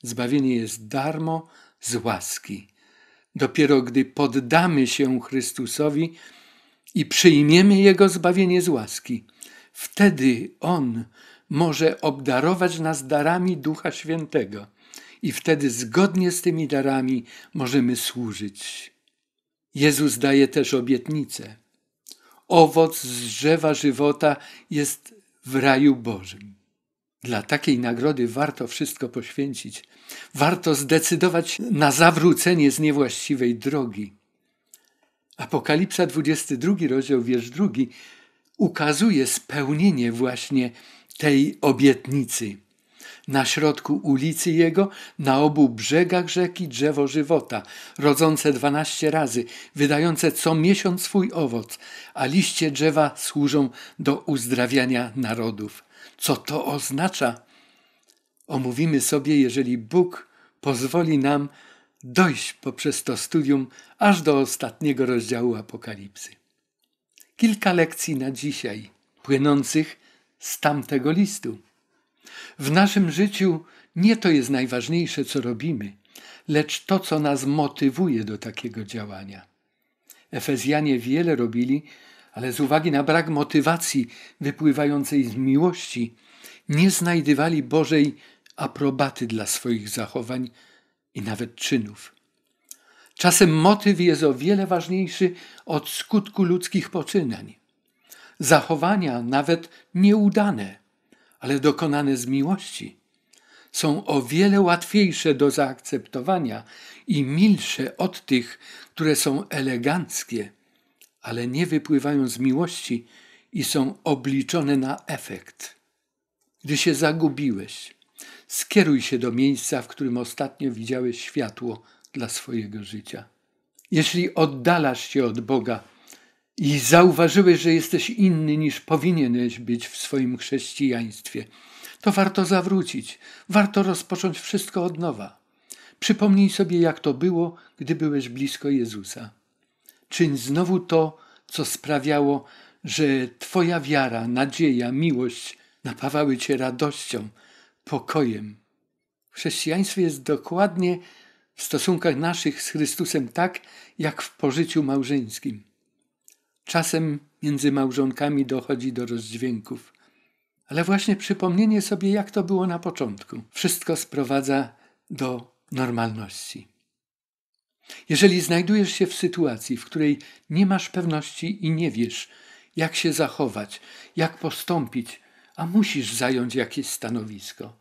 Zbawienie jest darmo z łaski. Dopiero gdy poddamy się Chrystusowi i przyjmiemy Jego zbawienie z łaski, wtedy On może obdarować nas darami Ducha Świętego i wtedy zgodnie z tymi darami możemy służyć. Jezus daje też obietnicę. Owoc z drzewa żywota jest w raju Bożym. Dla takiej nagrody warto wszystko poświęcić. Warto zdecydować na zawrócenie z niewłaściwej drogi. Apokalipsa 22, rozdział wiersz 2 ukazuje spełnienie właśnie tej obietnicy. Na środku ulicy jego, na obu brzegach rzeki drzewo żywota, rodzące dwanaście razy, wydające co miesiąc swój owoc, a liście drzewa służą do uzdrawiania narodów. Co to oznacza? Omówimy sobie, jeżeli Bóg pozwoli nam dojść poprzez to studium aż do ostatniego rozdziału Apokalipsy. Kilka lekcji na dzisiaj, płynących z tamtego listu. W naszym życiu nie to jest najważniejsze, co robimy, lecz to, co nas motywuje do takiego działania. Efezjanie wiele robili, ale z uwagi na brak motywacji wypływającej z miłości, nie znajdywali Bożej aprobaty dla swoich zachowań i nawet czynów. Czasem motyw jest o wiele ważniejszy od skutku ludzkich poczynań. Zachowania, nawet nieudane, ale dokonane z miłości, są o wiele łatwiejsze do zaakceptowania i milsze od tych, które są eleganckie ale nie wypływają z miłości i są obliczone na efekt. Gdy się zagubiłeś, skieruj się do miejsca, w którym ostatnio widziałeś światło dla swojego życia. Jeśli oddalasz się od Boga i zauważyłeś, że jesteś inny niż powinieneś być w swoim chrześcijaństwie, to warto zawrócić, warto rozpocząć wszystko od nowa. Przypomnij sobie, jak to było, gdy byłeś blisko Jezusa. Czyń znowu to, co sprawiało, że Twoja wiara, nadzieja, miłość napawały Cię radością, pokojem. W chrześcijaństwie jest dokładnie w stosunkach naszych z Chrystusem tak, jak w pożyciu małżeńskim. Czasem między małżonkami dochodzi do rozdźwięków. Ale właśnie przypomnienie sobie, jak to było na początku, wszystko sprowadza do normalności. Jeżeli znajdujesz się w sytuacji, w której nie masz pewności i nie wiesz, jak się zachować, jak postąpić, a musisz zająć jakieś stanowisko,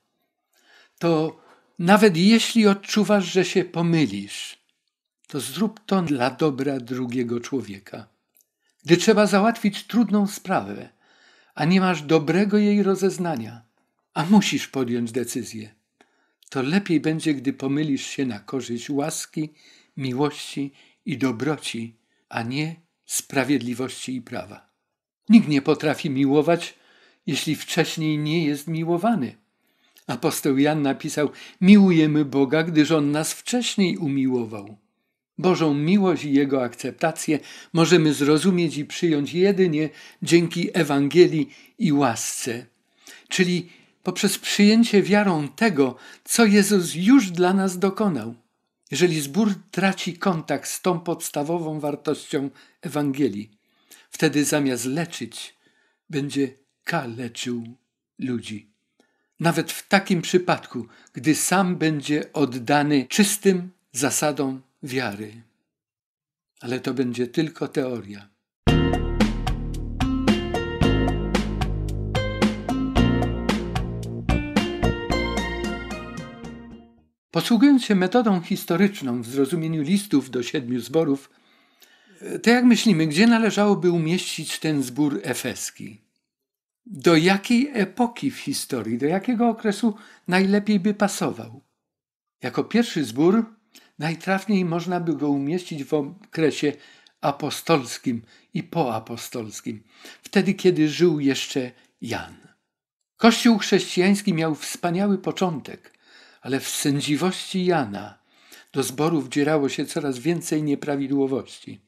to nawet jeśli odczuwasz, że się pomylisz, to zrób to dla dobra drugiego człowieka. Gdy trzeba załatwić trudną sprawę, a nie masz dobrego jej rozeznania, a musisz podjąć decyzję, to lepiej będzie, gdy pomylisz się na korzyść łaski miłości i dobroci, a nie sprawiedliwości i prawa. Nikt nie potrafi miłować, jeśli wcześniej nie jest miłowany. Apostoł Jan napisał: Miłujemy Boga, gdyż On nas wcześniej umiłował. Bożą miłość i Jego akceptację możemy zrozumieć i przyjąć jedynie dzięki Ewangelii i łasce, czyli poprzez przyjęcie wiarą tego, co Jezus już dla nas dokonał jeżeli zbór traci kontakt z tą podstawową wartością Ewangelii, wtedy zamiast leczyć, będzie kaleczył ludzi. Nawet w takim przypadku, gdy sam będzie oddany czystym zasadom wiary. Ale to będzie tylko teoria. Posługując się metodą historyczną w zrozumieniu listów do siedmiu zborów, to jak myślimy, gdzie należałoby umieścić ten zbór efeski? Do jakiej epoki w historii, do jakiego okresu najlepiej by pasował? Jako pierwszy zbór najtrafniej można by go umieścić w okresie apostolskim i poapostolskim, wtedy kiedy żył jeszcze Jan. Kościół chrześcijański miał wspaniały początek – ale w sędziwości Jana do zboru wdzierało się coraz więcej nieprawidłowości.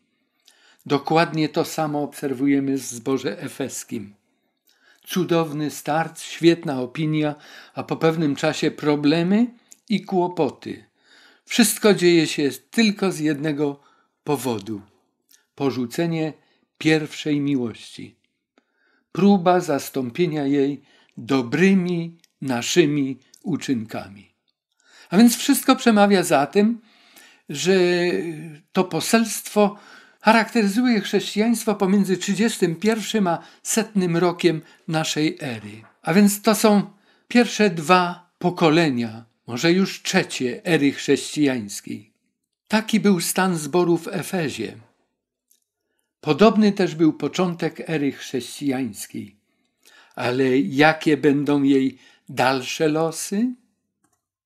Dokładnie to samo obserwujemy z zborze efeskim. Cudowny start, świetna opinia, a po pewnym czasie problemy i kłopoty. Wszystko dzieje się tylko z jednego powodu: porzucenie pierwszej miłości. Próba zastąpienia jej dobrymi naszymi uczynkami. A więc wszystko przemawia za tym, że to poselstwo charakteryzuje chrześcijaństwo pomiędzy 31 a setnym rokiem naszej ery. A więc to są pierwsze dwa pokolenia, może już trzecie ery chrześcijańskiej. Taki był stan zboru w Efezie. Podobny też był początek ery chrześcijańskiej. Ale jakie będą jej dalsze losy?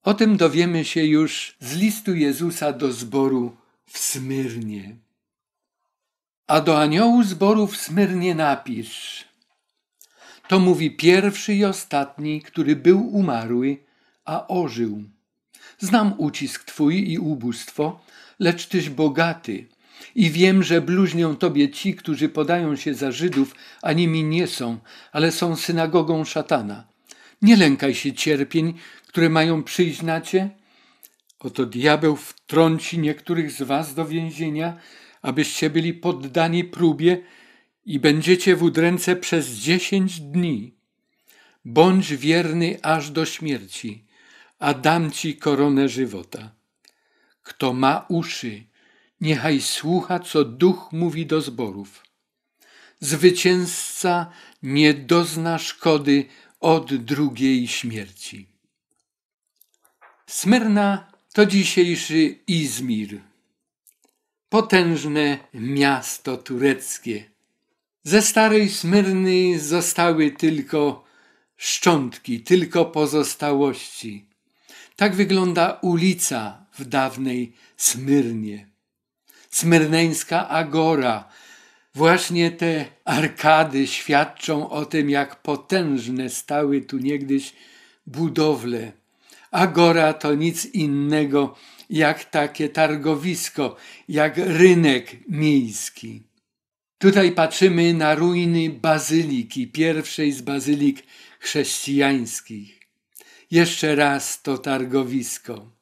O tym dowiemy się już z listu Jezusa do zboru w Smyrnie. A do aniołu zboru w Smyrnie napisz. To mówi pierwszy i ostatni, który był umarły, a ożył. Znam ucisk Twój i ubóstwo, lecz Tyś bogaty. I wiem, że bluźnią Tobie ci, którzy podają się za Żydów, a nimi nie są, ale są synagogą szatana. Nie lękaj się cierpień, które mają przyjść na cię. Oto diabeł wtrąci niektórych z was do więzienia, abyście byli poddani próbie i będziecie w udręce przez dziesięć dni. Bądź wierny aż do śmierci, a dam ci koronę żywota. Kto ma uszy, niechaj słucha, co duch mówi do zborów. Zwycięzca nie dozna szkody od drugiej śmierci. Smyrna to dzisiejszy Izmir, potężne miasto tureckie. Ze starej Smyrny zostały tylko szczątki, tylko pozostałości. Tak wygląda ulica w dawnej Smyrnie. Smyrneńska Agora Właśnie te arkady świadczą o tym, jak potężne stały tu niegdyś budowle. Agora to nic innego jak takie targowisko, jak rynek miejski. Tutaj patrzymy na ruiny bazyliki, pierwszej z bazylik chrześcijańskich. Jeszcze raz to targowisko.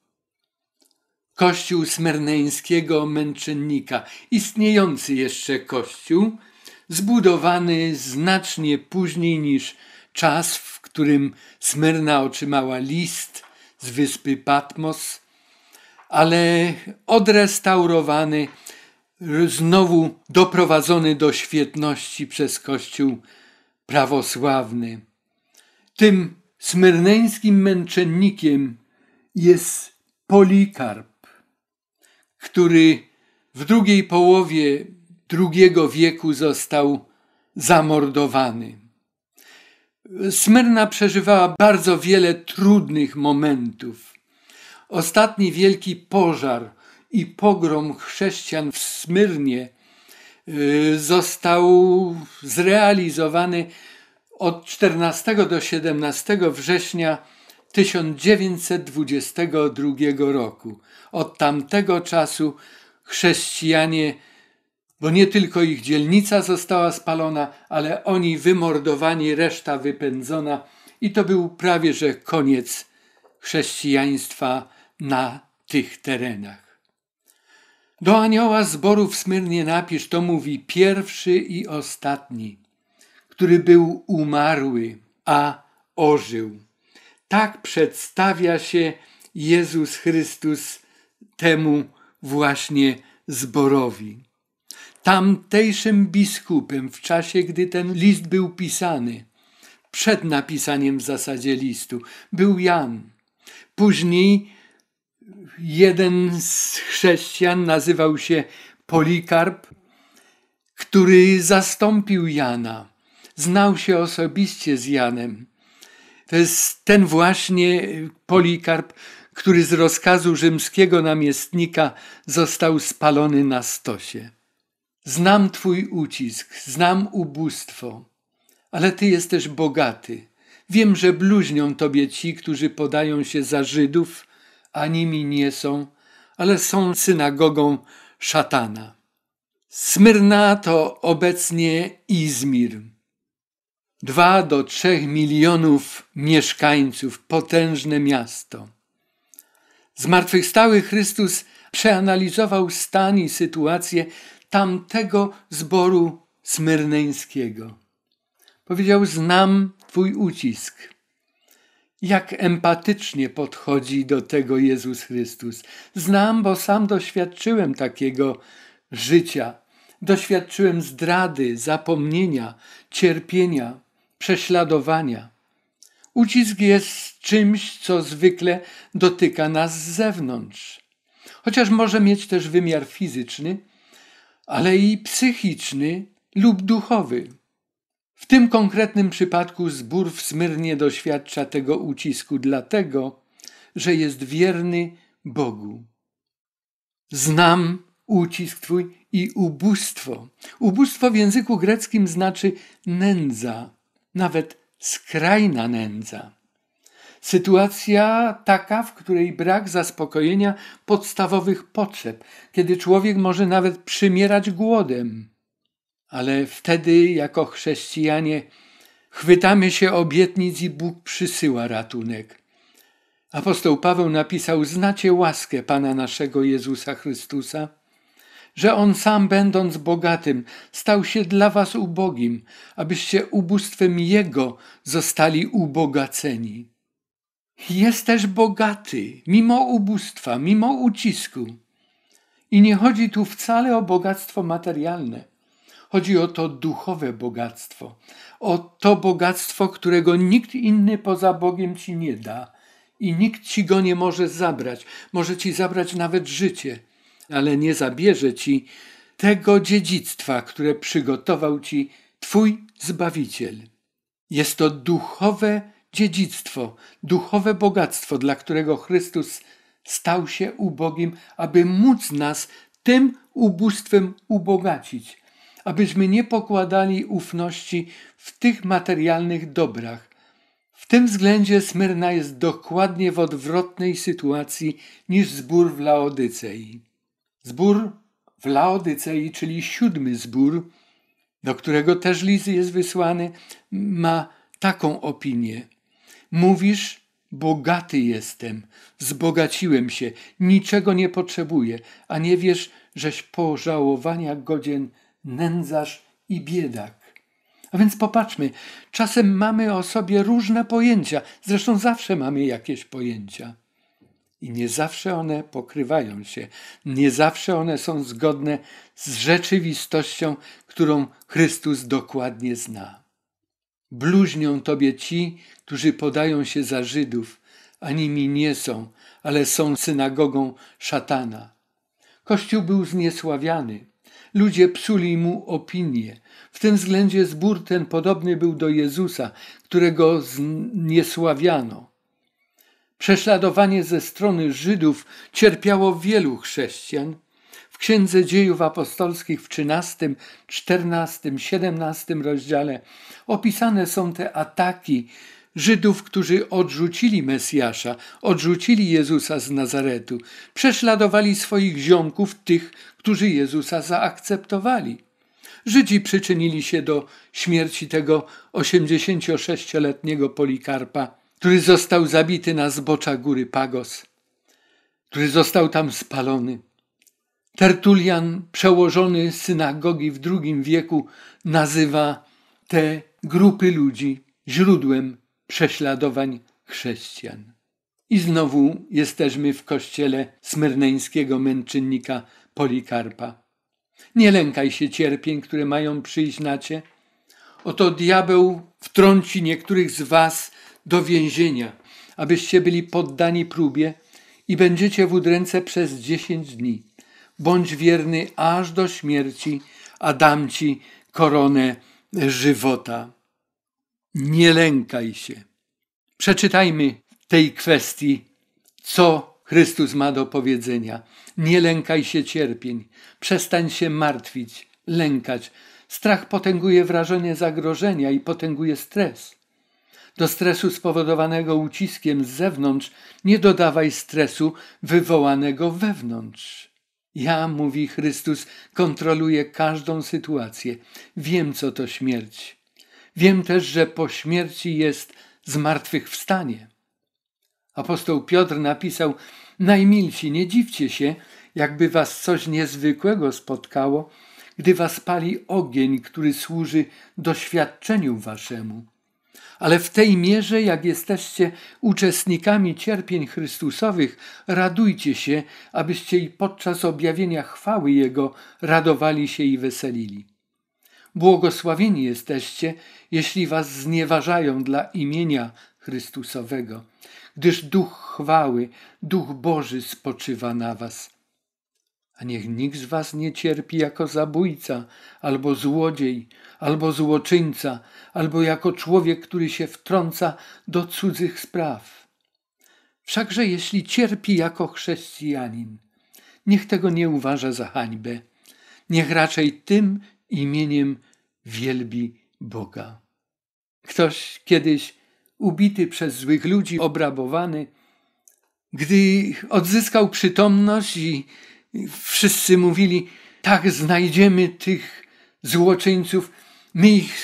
Kościół smerneńskiego męczennika, istniejący jeszcze kościół, zbudowany znacznie później niż czas, w którym Smyrna otrzymała list z wyspy Patmos, ale odrestaurowany, znowu doprowadzony do świetności przez Kościół prawosławny. Tym smyrneńskim męczennikiem jest Polikarp który w drugiej połowie II wieku został zamordowany. Smyrna przeżywała bardzo wiele trudnych momentów. Ostatni wielki pożar i pogrom chrześcijan w Smyrnie y, został zrealizowany od 14 do 17 września 1922 roku. Od tamtego czasu chrześcijanie, bo nie tylko ich dzielnica została spalona, ale oni wymordowani, reszta wypędzona, i to był prawie że koniec chrześcijaństwa na tych terenach. Do anioła zboru w Smyrnie napisz, to mówi pierwszy i ostatni, który był umarły, a ożył. Tak przedstawia się Jezus Chrystus temu właśnie zborowi. Tamtejszym biskupem w czasie, gdy ten list był pisany, przed napisaniem w zasadzie listu, był Jan. Później jeden z chrześcijan nazywał się Polikarp, który zastąpił Jana. Znał się osobiście z Janem. To jest ten właśnie Polikarp, który z rozkazu rzymskiego namiestnika został spalony na stosie. Znam Twój ucisk, znam ubóstwo, ale Ty jesteś bogaty. Wiem, że bluźnią Tobie ci, którzy podają się za Żydów, a nimi nie są, ale są synagogą szatana. Smyrna to obecnie Izmir. Dwa do trzech milionów mieszkańców, potężne miasto. Zmartwychwstały Chrystus przeanalizował stan i sytuację tamtego zboru smyrneńskiego. Powiedział: Znam Twój ucisk. Jak empatycznie podchodzi do tego Jezus Chrystus. Znam, bo sam doświadczyłem takiego życia. Doświadczyłem zdrady, zapomnienia, cierpienia, prześladowania. Ucisk jest czymś, co zwykle dotyka nas z zewnątrz, chociaż może mieć też wymiar fizyczny, ale i psychiczny lub duchowy. W tym konkretnym przypadku zbór w Smyrnie doświadcza tego ucisku, dlatego że jest wierny Bogu. Znam ucisk Twój i ubóstwo. Ubóstwo w języku greckim znaczy nędza, nawet skrajna nędza. Sytuacja taka, w której brak zaspokojenia podstawowych potrzeb, kiedy człowiek może nawet przymierać głodem. Ale wtedy, jako chrześcijanie, chwytamy się obietnic i Bóg przysyła ratunek. Apostoł Paweł napisał: Znacie łaskę Pana naszego Jezusa Chrystusa? że On sam, będąc bogatym, stał się dla was ubogim, abyście ubóstwem Jego zostali ubogaceni. Jest też bogaty, mimo ubóstwa, mimo ucisku. I nie chodzi tu wcale o bogactwo materialne. Chodzi o to duchowe bogactwo, o to bogactwo, którego nikt inny poza Bogiem ci nie da i nikt ci go nie może zabrać, może ci zabrać nawet życie ale nie zabierze ci tego dziedzictwa, które przygotował ci Twój Zbawiciel. Jest to duchowe dziedzictwo, duchowe bogactwo, dla którego Chrystus stał się ubogim, aby móc nas tym ubóstwem ubogacić, abyśmy nie pokładali ufności w tych materialnych dobrach. W tym względzie Smyrna jest dokładnie w odwrotnej sytuacji niż zbór w Laodycei. Zbór w Laodycei, czyli siódmy zbór, do którego też list jest wysłany, ma taką opinię. Mówisz, bogaty jestem, wzbogaciłem się, niczego nie potrzebuję, a nie wiesz, żeś pożałowania godzien nędzarz i biedak. A więc popatrzmy, czasem mamy o sobie różne pojęcia, zresztą zawsze mamy jakieś pojęcia i nie zawsze one pokrywają się, nie zawsze one są zgodne z rzeczywistością, którą Chrystus dokładnie zna. Bluźnią Tobie ci, którzy podają się za Żydów, a nimi nie są, ale są synagogą szatana. Kościół był zniesławiany. Ludzie psuli mu opinię. W tym względzie zbór ten podobny był do Jezusa, którego zniesławiano. Prześladowanie ze strony Żydów cierpiało wielu chrześcijan. W Księdze Dziejów Apostolskich w 13, 14, 17 rozdziale opisane są te ataki Żydów, którzy odrzucili Mesjasza, odrzucili Jezusa z Nazaretu, prześladowali swoich ziomków, tych, którzy Jezusa zaakceptowali. Żydzi przyczynili się do śmierci tego 86-letniego Polikarpa który został zabity na zbocza góry Pagos, który został tam spalony. Tertulian, przełożony synagogi w II wieku, nazywa te grupy ludzi źródłem prześladowań chrześcijan. I znowu jesteśmy w kościele smyrneńskiego męczennika Polikarpa. Nie lękaj się cierpień, które mają przyjść na cię. Oto diabeł wtrąci niektórych z was do więzienia, abyście byli poddani próbie i będziecie w udręce przez dziesięć dni. Bądź wierny aż do śmierci, a dam ci koronę żywota. Nie lękaj się. Przeczytajmy tej kwestii, co Chrystus ma do powiedzenia. Nie lękaj się cierpień, przestań się martwić, lękać. Strach potęguje wrażenie zagrożenia i potęguje stres. Do stresu spowodowanego uciskiem z zewnątrz nie dodawaj stresu wywołanego wewnątrz. Ja, mówi Chrystus, kontroluję każdą sytuację. Wiem, co to śmierć. Wiem też, że po śmierci jest zmartwychwstanie. Apostoł Piotr napisał: Najmilsi, nie dziwcie się, jakby was coś niezwykłego spotkało, gdy was pali ogień, który służy doświadczeniu waszemu ale w tej mierze, jak jesteście uczestnikami cierpień Chrystusowych, radujcie się, abyście i podczas objawienia chwały Jego radowali się i weselili. Błogosławieni jesteście, jeśli was znieważają dla imienia Chrystusowego, gdyż duch chwały, duch Boży spoczywa na was. A niech nikt z was nie cierpi jako zabójca, albo złodziej, albo złoczyńca, albo jako człowiek, który się wtrąca do cudzych spraw. Wszakże jeśli cierpi jako chrześcijanin, niech tego nie uważa za hańbę, niech raczej tym imieniem wielbi Boga. Ktoś kiedyś ubity przez złych ludzi, obrabowany, gdy odzyskał przytomność i wszyscy mówili, tak znajdziemy tych złoczyńców, my ich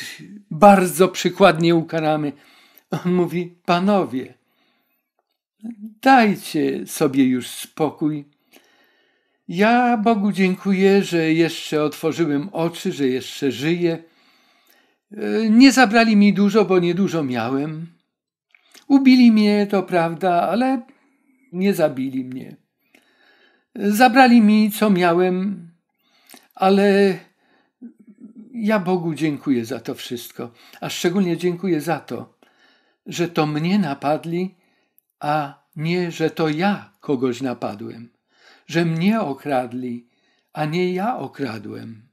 bardzo przykładnie ukaramy. On mówi: Panowie, dajcie sobie już spokój. Ja Bogu dziękuję, że jeszcze otworzyłem oczy, że jeszcze żyję. E, nie zabrali mi dużo, bo niedużo miałem. Ubili mnie, to prawda, ale nie zabili mnie. Zabrali mi, co miałem, ale ja Bogu dziękuję za to wszystko, a szczególnie dziękuję za to, że to mnie napadli, a nie, że to ja kogoś napadłem, że mnie okradli, a nie ja okradłem.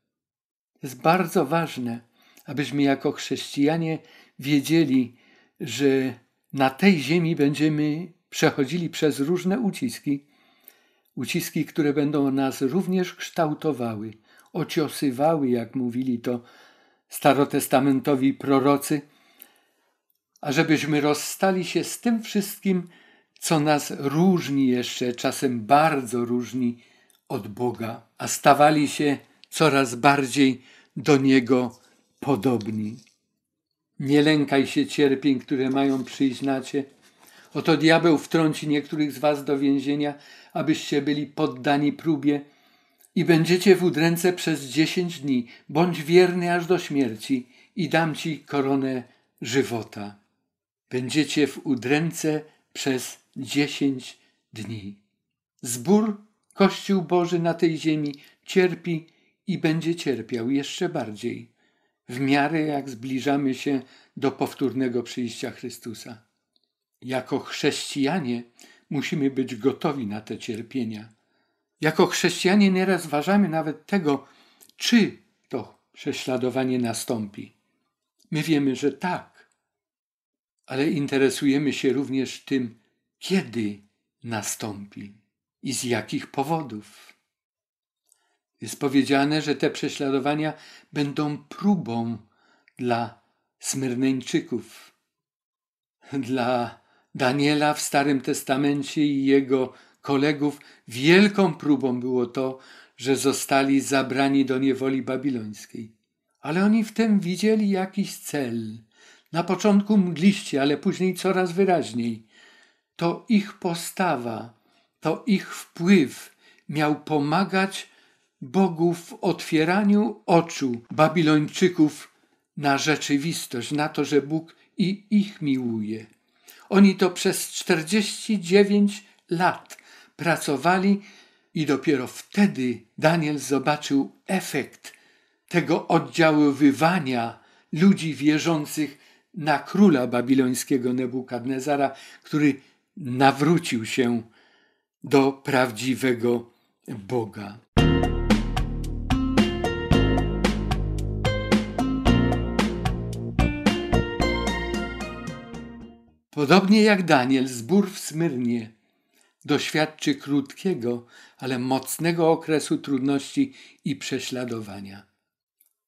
Jest bardzo ważne, abyśmy jako chrześcijanie wiedzieli, że na tej ziemi będziemy przechodzili przez różne uciski, uciski, które będą nas również kształtowały ociosywały, jak mówili to starotestamentowi prorocy, ażebyśmy rozstali się z tym wszystkim, co nas różni jeszcze, czasem bardzo różni od Boga, a stawali się coraz bardziej do Niego podobni. Nie lękaj się cierpień, które mają przyjść na Cię. Oto diabeł wtrąci niektórych z Was do więzienia, abyście byli poddani próbie – i będziecie w udręce przez dziesięć dni. Bądź wierny aż do śmierci i dam ci koronę żywota. Będziecie w udręce przez dziesięć dni. Zbór, Kościół Boży na tej ziemi cierpi i będzie cierpiał jeszcze bardziej, w miarę jak zbliżamy się do powtórnego przyjścia Chrystusa. Jako chrześcijanie musimy być gotowi na te cierpienia jako chrześcijanie nie rozważamy nawet tego, czy to prześladowanie nastąpi. My wiemy, że tak, ale interesujemy się również tym, kiedy nastąpi i z jakich powodów. Jest powiedziane, że te prześladowania będą próbą dla Smyrneńczyków, dla Daniela w Starym Testamencie i jego kolegów wielką próbą było to, że zostali zabrani do niewoli babilońskiej. Ale oni w tym widzieli jakiś cel. Na początku mgliście, ale później coraz wyraźniej. To ich postawa, to ich wpływ miał pomagać Bogu w otwieraniu oczu Babilończyków na rzeczywistość, na to, że Bóg i ich miłuje. Oni to przez 49 lat pracowali i dopiero wtedy Daniel zobaczył efekt tego oddziaływania ludzi wierzących na króla babilońskiego Nebukadnezara, który nawrócił się do prawdziwego Boga. Podobnie jak Daniel, zbór w Smyrnie doświadczy krótkiego, ale mocnego okresu trudności i prześladowania.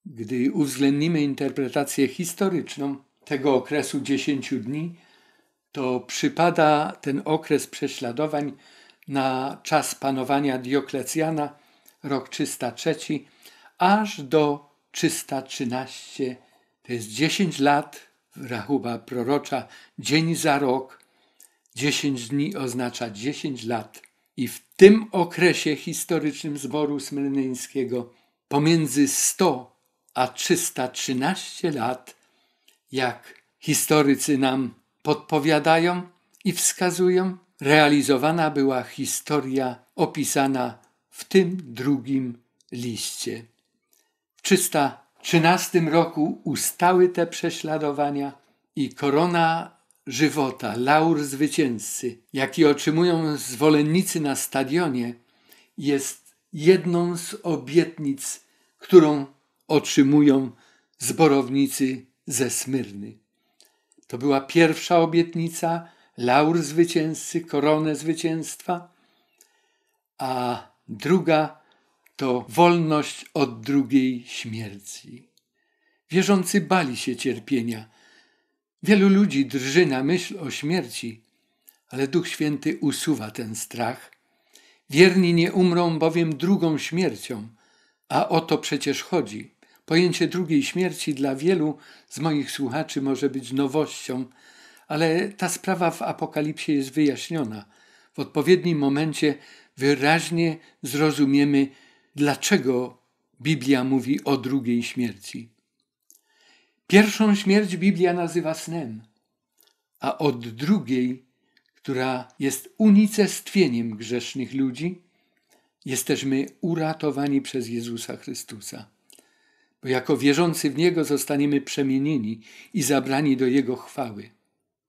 Gdy uwzględnimy interpretację historyczną tego okresu dziesięciu dni, to przypada ten okres prześladowań na czas panowania Dioklecjana, rok 303, aż do 313, to jest 10 lat, rachuba prorocza, dzień za rok, 10 dni oznacza 10 lat i w tym okresie historycznym zboru smyrnyńskiego pomiędzy 100 a 313 lat, jak historycy nam podpowiadają i wskazują, realizowana była historia opisana w tym drugim liście. W 313 roku ustały te prześladowania i korona żywota, laur zwycięzcy, jaki otrzymują zwolennicy na stadionie, jest jedną z obietnic, którą otrzymują zborownicy ze Smyrny. To była pierwsza obietnica, laur zwycięzcy, koronę zwycięstwa, a druga to wolność od drugiej śmierci. Wierzący bali się cierpienia Wielu ludzi drży na myśl o śmierci, ale Duch Święty usuwa ten strach. Wierni nie umrą bowiem drugą śmiercią, a o to przecież chodzi. Pojęcie drugiej śmierci dla wielu z moich słuchaczy może być nowością, ale ta sprawa w Apokalipsie jest wyjaśniona. W odpowiednim momencie wyraźnie zrozumiemy, dlaczego Biblia mówi o drugiej śmierci. Pierwszą śmierć Biblia nazywa snem, a od drugiej, która jest unicestwieniem grzesznych ludzi, jesteśmy uratowani przez Jezusa Chrystusa. Bo jako wierzący w Niego zostaniemy przemienieni i zabrani do Jego chwały.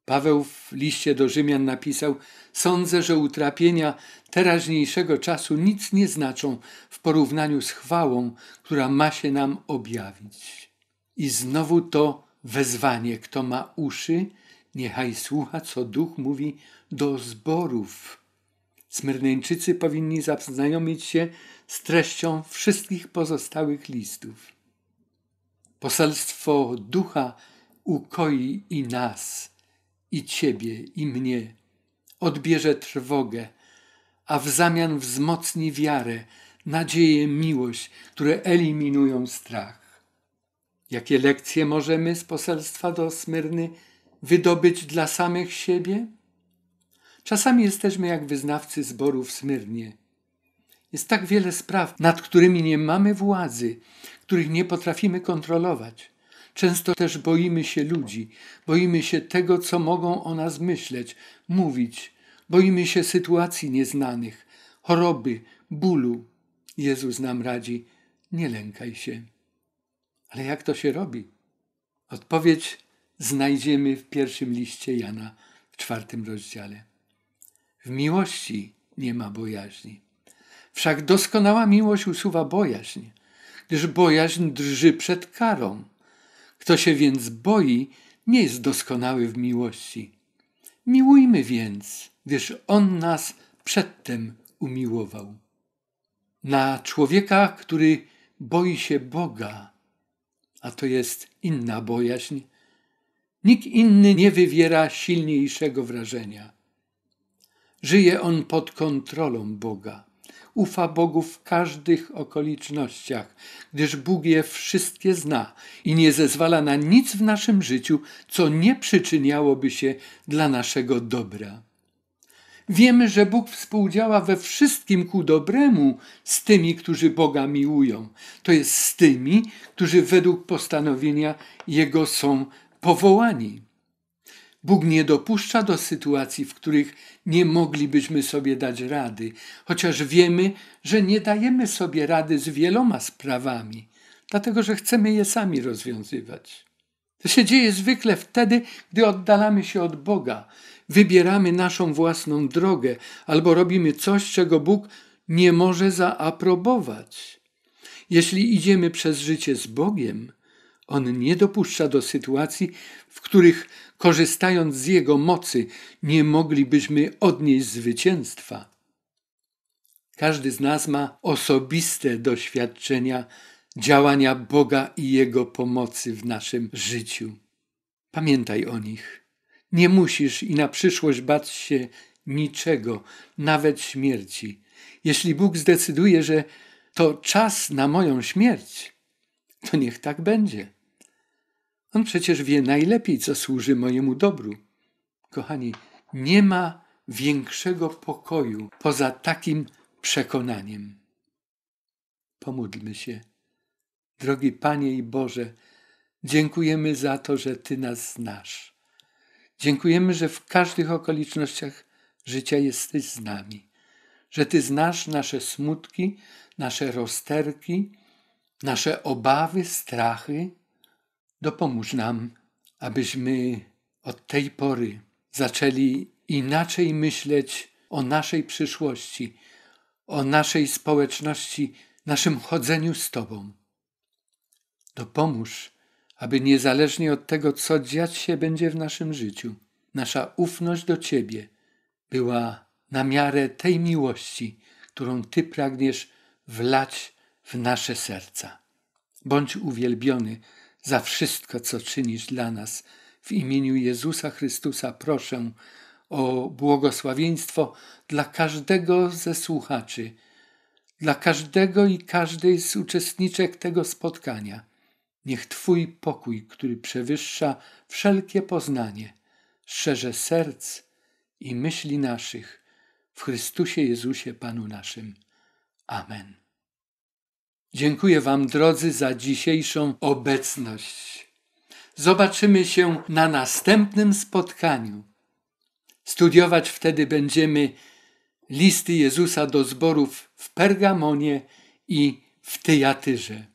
Paweł w liście do Rzymian napisał: Sądzę, że utrapienia teraźniejszego czasu nic nie znaczą w porównaniu z chwałą, która ma się nam objawić. I znowu to wezwanie, kto ma uszy, niechaj słucha, co Duch mówi do zborów. Smyrneńczycy powinni zaznajomić się z treścią wszystkich pozostałych listów. Poselstwo Ducha ukoi i nas, i Ciebie, i mnie. Odbierze trwogę, a w zamian wzmocni wiarę, nadzieję, miłość, które eliminują strach. Jakie lekcje możemy z poselstwa do Smyrny wydobyć dla samych siebie? Czasami jesteśmy jak wyznawcy zboru w Smyrnie. Jest tak wiele spraw, nad którymi nie mamy władzy, których nie potrafimy kontrolować. Często też boimy się ludzi, boimy się tego, co mogą o nas myśleć, mówić, boimy się sytuacji nieznanych, choroby, bólu. Jezus nam radzi: nie lękaj się. Ale jak to się robi? Odpowiedź znajdziemy w pierwszym liście Jana w czwartym rozdziale. W miłości nie ma bojaźni. Wszak doskonała miłość usuwa bojaźń, gdyż bojaźń drży przed karą. Kto się więc boi, nie jest doskonały w miłości. Miłujmy więc, gdyż On nas przedtem umiłował. Na człowieka, który boi się Boga, a to jest inna bojaźń, nikt inny nie wywiera silniejszego wrażenia. Żyje on pod kontrolą Boga. Ufa Bogu w każdych okolicznościach, gdyż Bóg je wszystkie zna i nie zezwala na nic w naszym życiu, co nie przyczyniałoby się dla naszego dobra. Wiemy, że Bóg współdziała we wszystkim ku dobremu z tymi, którzy Boga miłują, to jest z tymi, którzy według postanowienia Jego są powołani. Bóg nie dopuszcza do sytuacji, w których nie moglibyśmy sobie dać rady, chociaż wiemy, że nie dajemy sobie rady z wieloma sprawami, dlatego że chcemy je sami rozwiązywać. To się dzieje zwykle wtedy, gdy oddalamy się od Boga, wybieramy naszą własną drogę albo robimy coś, czego Bóg nie może zaaprobować. Jeśli idziemy przez życie z Bogiem, On nie dopuszcza do sytuacji, w których korzystając z Jego mocy nie moglibyśmy odnieść zwycięstwa. Każdy z nas ma osobiste doświadczenia działania Boga i Jego pomocy w naszym życiu. Pamiętaj o nich. Nie musisz i na przyszłość bać się niczego, nawet śmierci. Jeśli Bóg zdecyduje, że to czas na moją śmierć, to niech tak będzie. On przecież wie najlepiej, co służy mojemu dobru. Kochani, nie ma większego pokoju poza takim przekonaniem. Pomódlmy się. Drogi Panie i Boże, dziękujemy za to, że Ty nas znasz. Dziękujemy, że w każdych okolicznościach życia jesteś z nami, że Ty znasz nasze smutki, nasze rozterki, nasze obawy, strachy. Dopomóż nam, abyśmy od tej pory zaczęli inaczej myśleć o naszej przyszłości, o naszej społeczności, naszym chodzeniu z Tobą. Dopomóż, aby niezależnie od tego, co dziać się będzie w naszym życiu, nasza ufność do Ciebie była na miarę tej miłości, którą Ty pragniesz wlać w nasze serca. Bądź uwielbiony za wszystko, co czynisz dla nas. W imieniu Jezusa Chrystusa proszę o błogosławieństwo dla każdego ze słuchaczy, dla każdego i każdej z uczestniczek tego spotkania. Niech Twój pokój, który przewyższa wszelkie poznanie, szerze serc i myśli naszych w Chrystusie Jezusie Panu naszym. Amen. Dziękuję Wam, drodzy, za dzisiejszą obecność. Zobaczymy się na następnym spotkaniu. Studiować wtedy będziemy listy Jezusa do zborów w Pergamonie i w Tyjatyrze.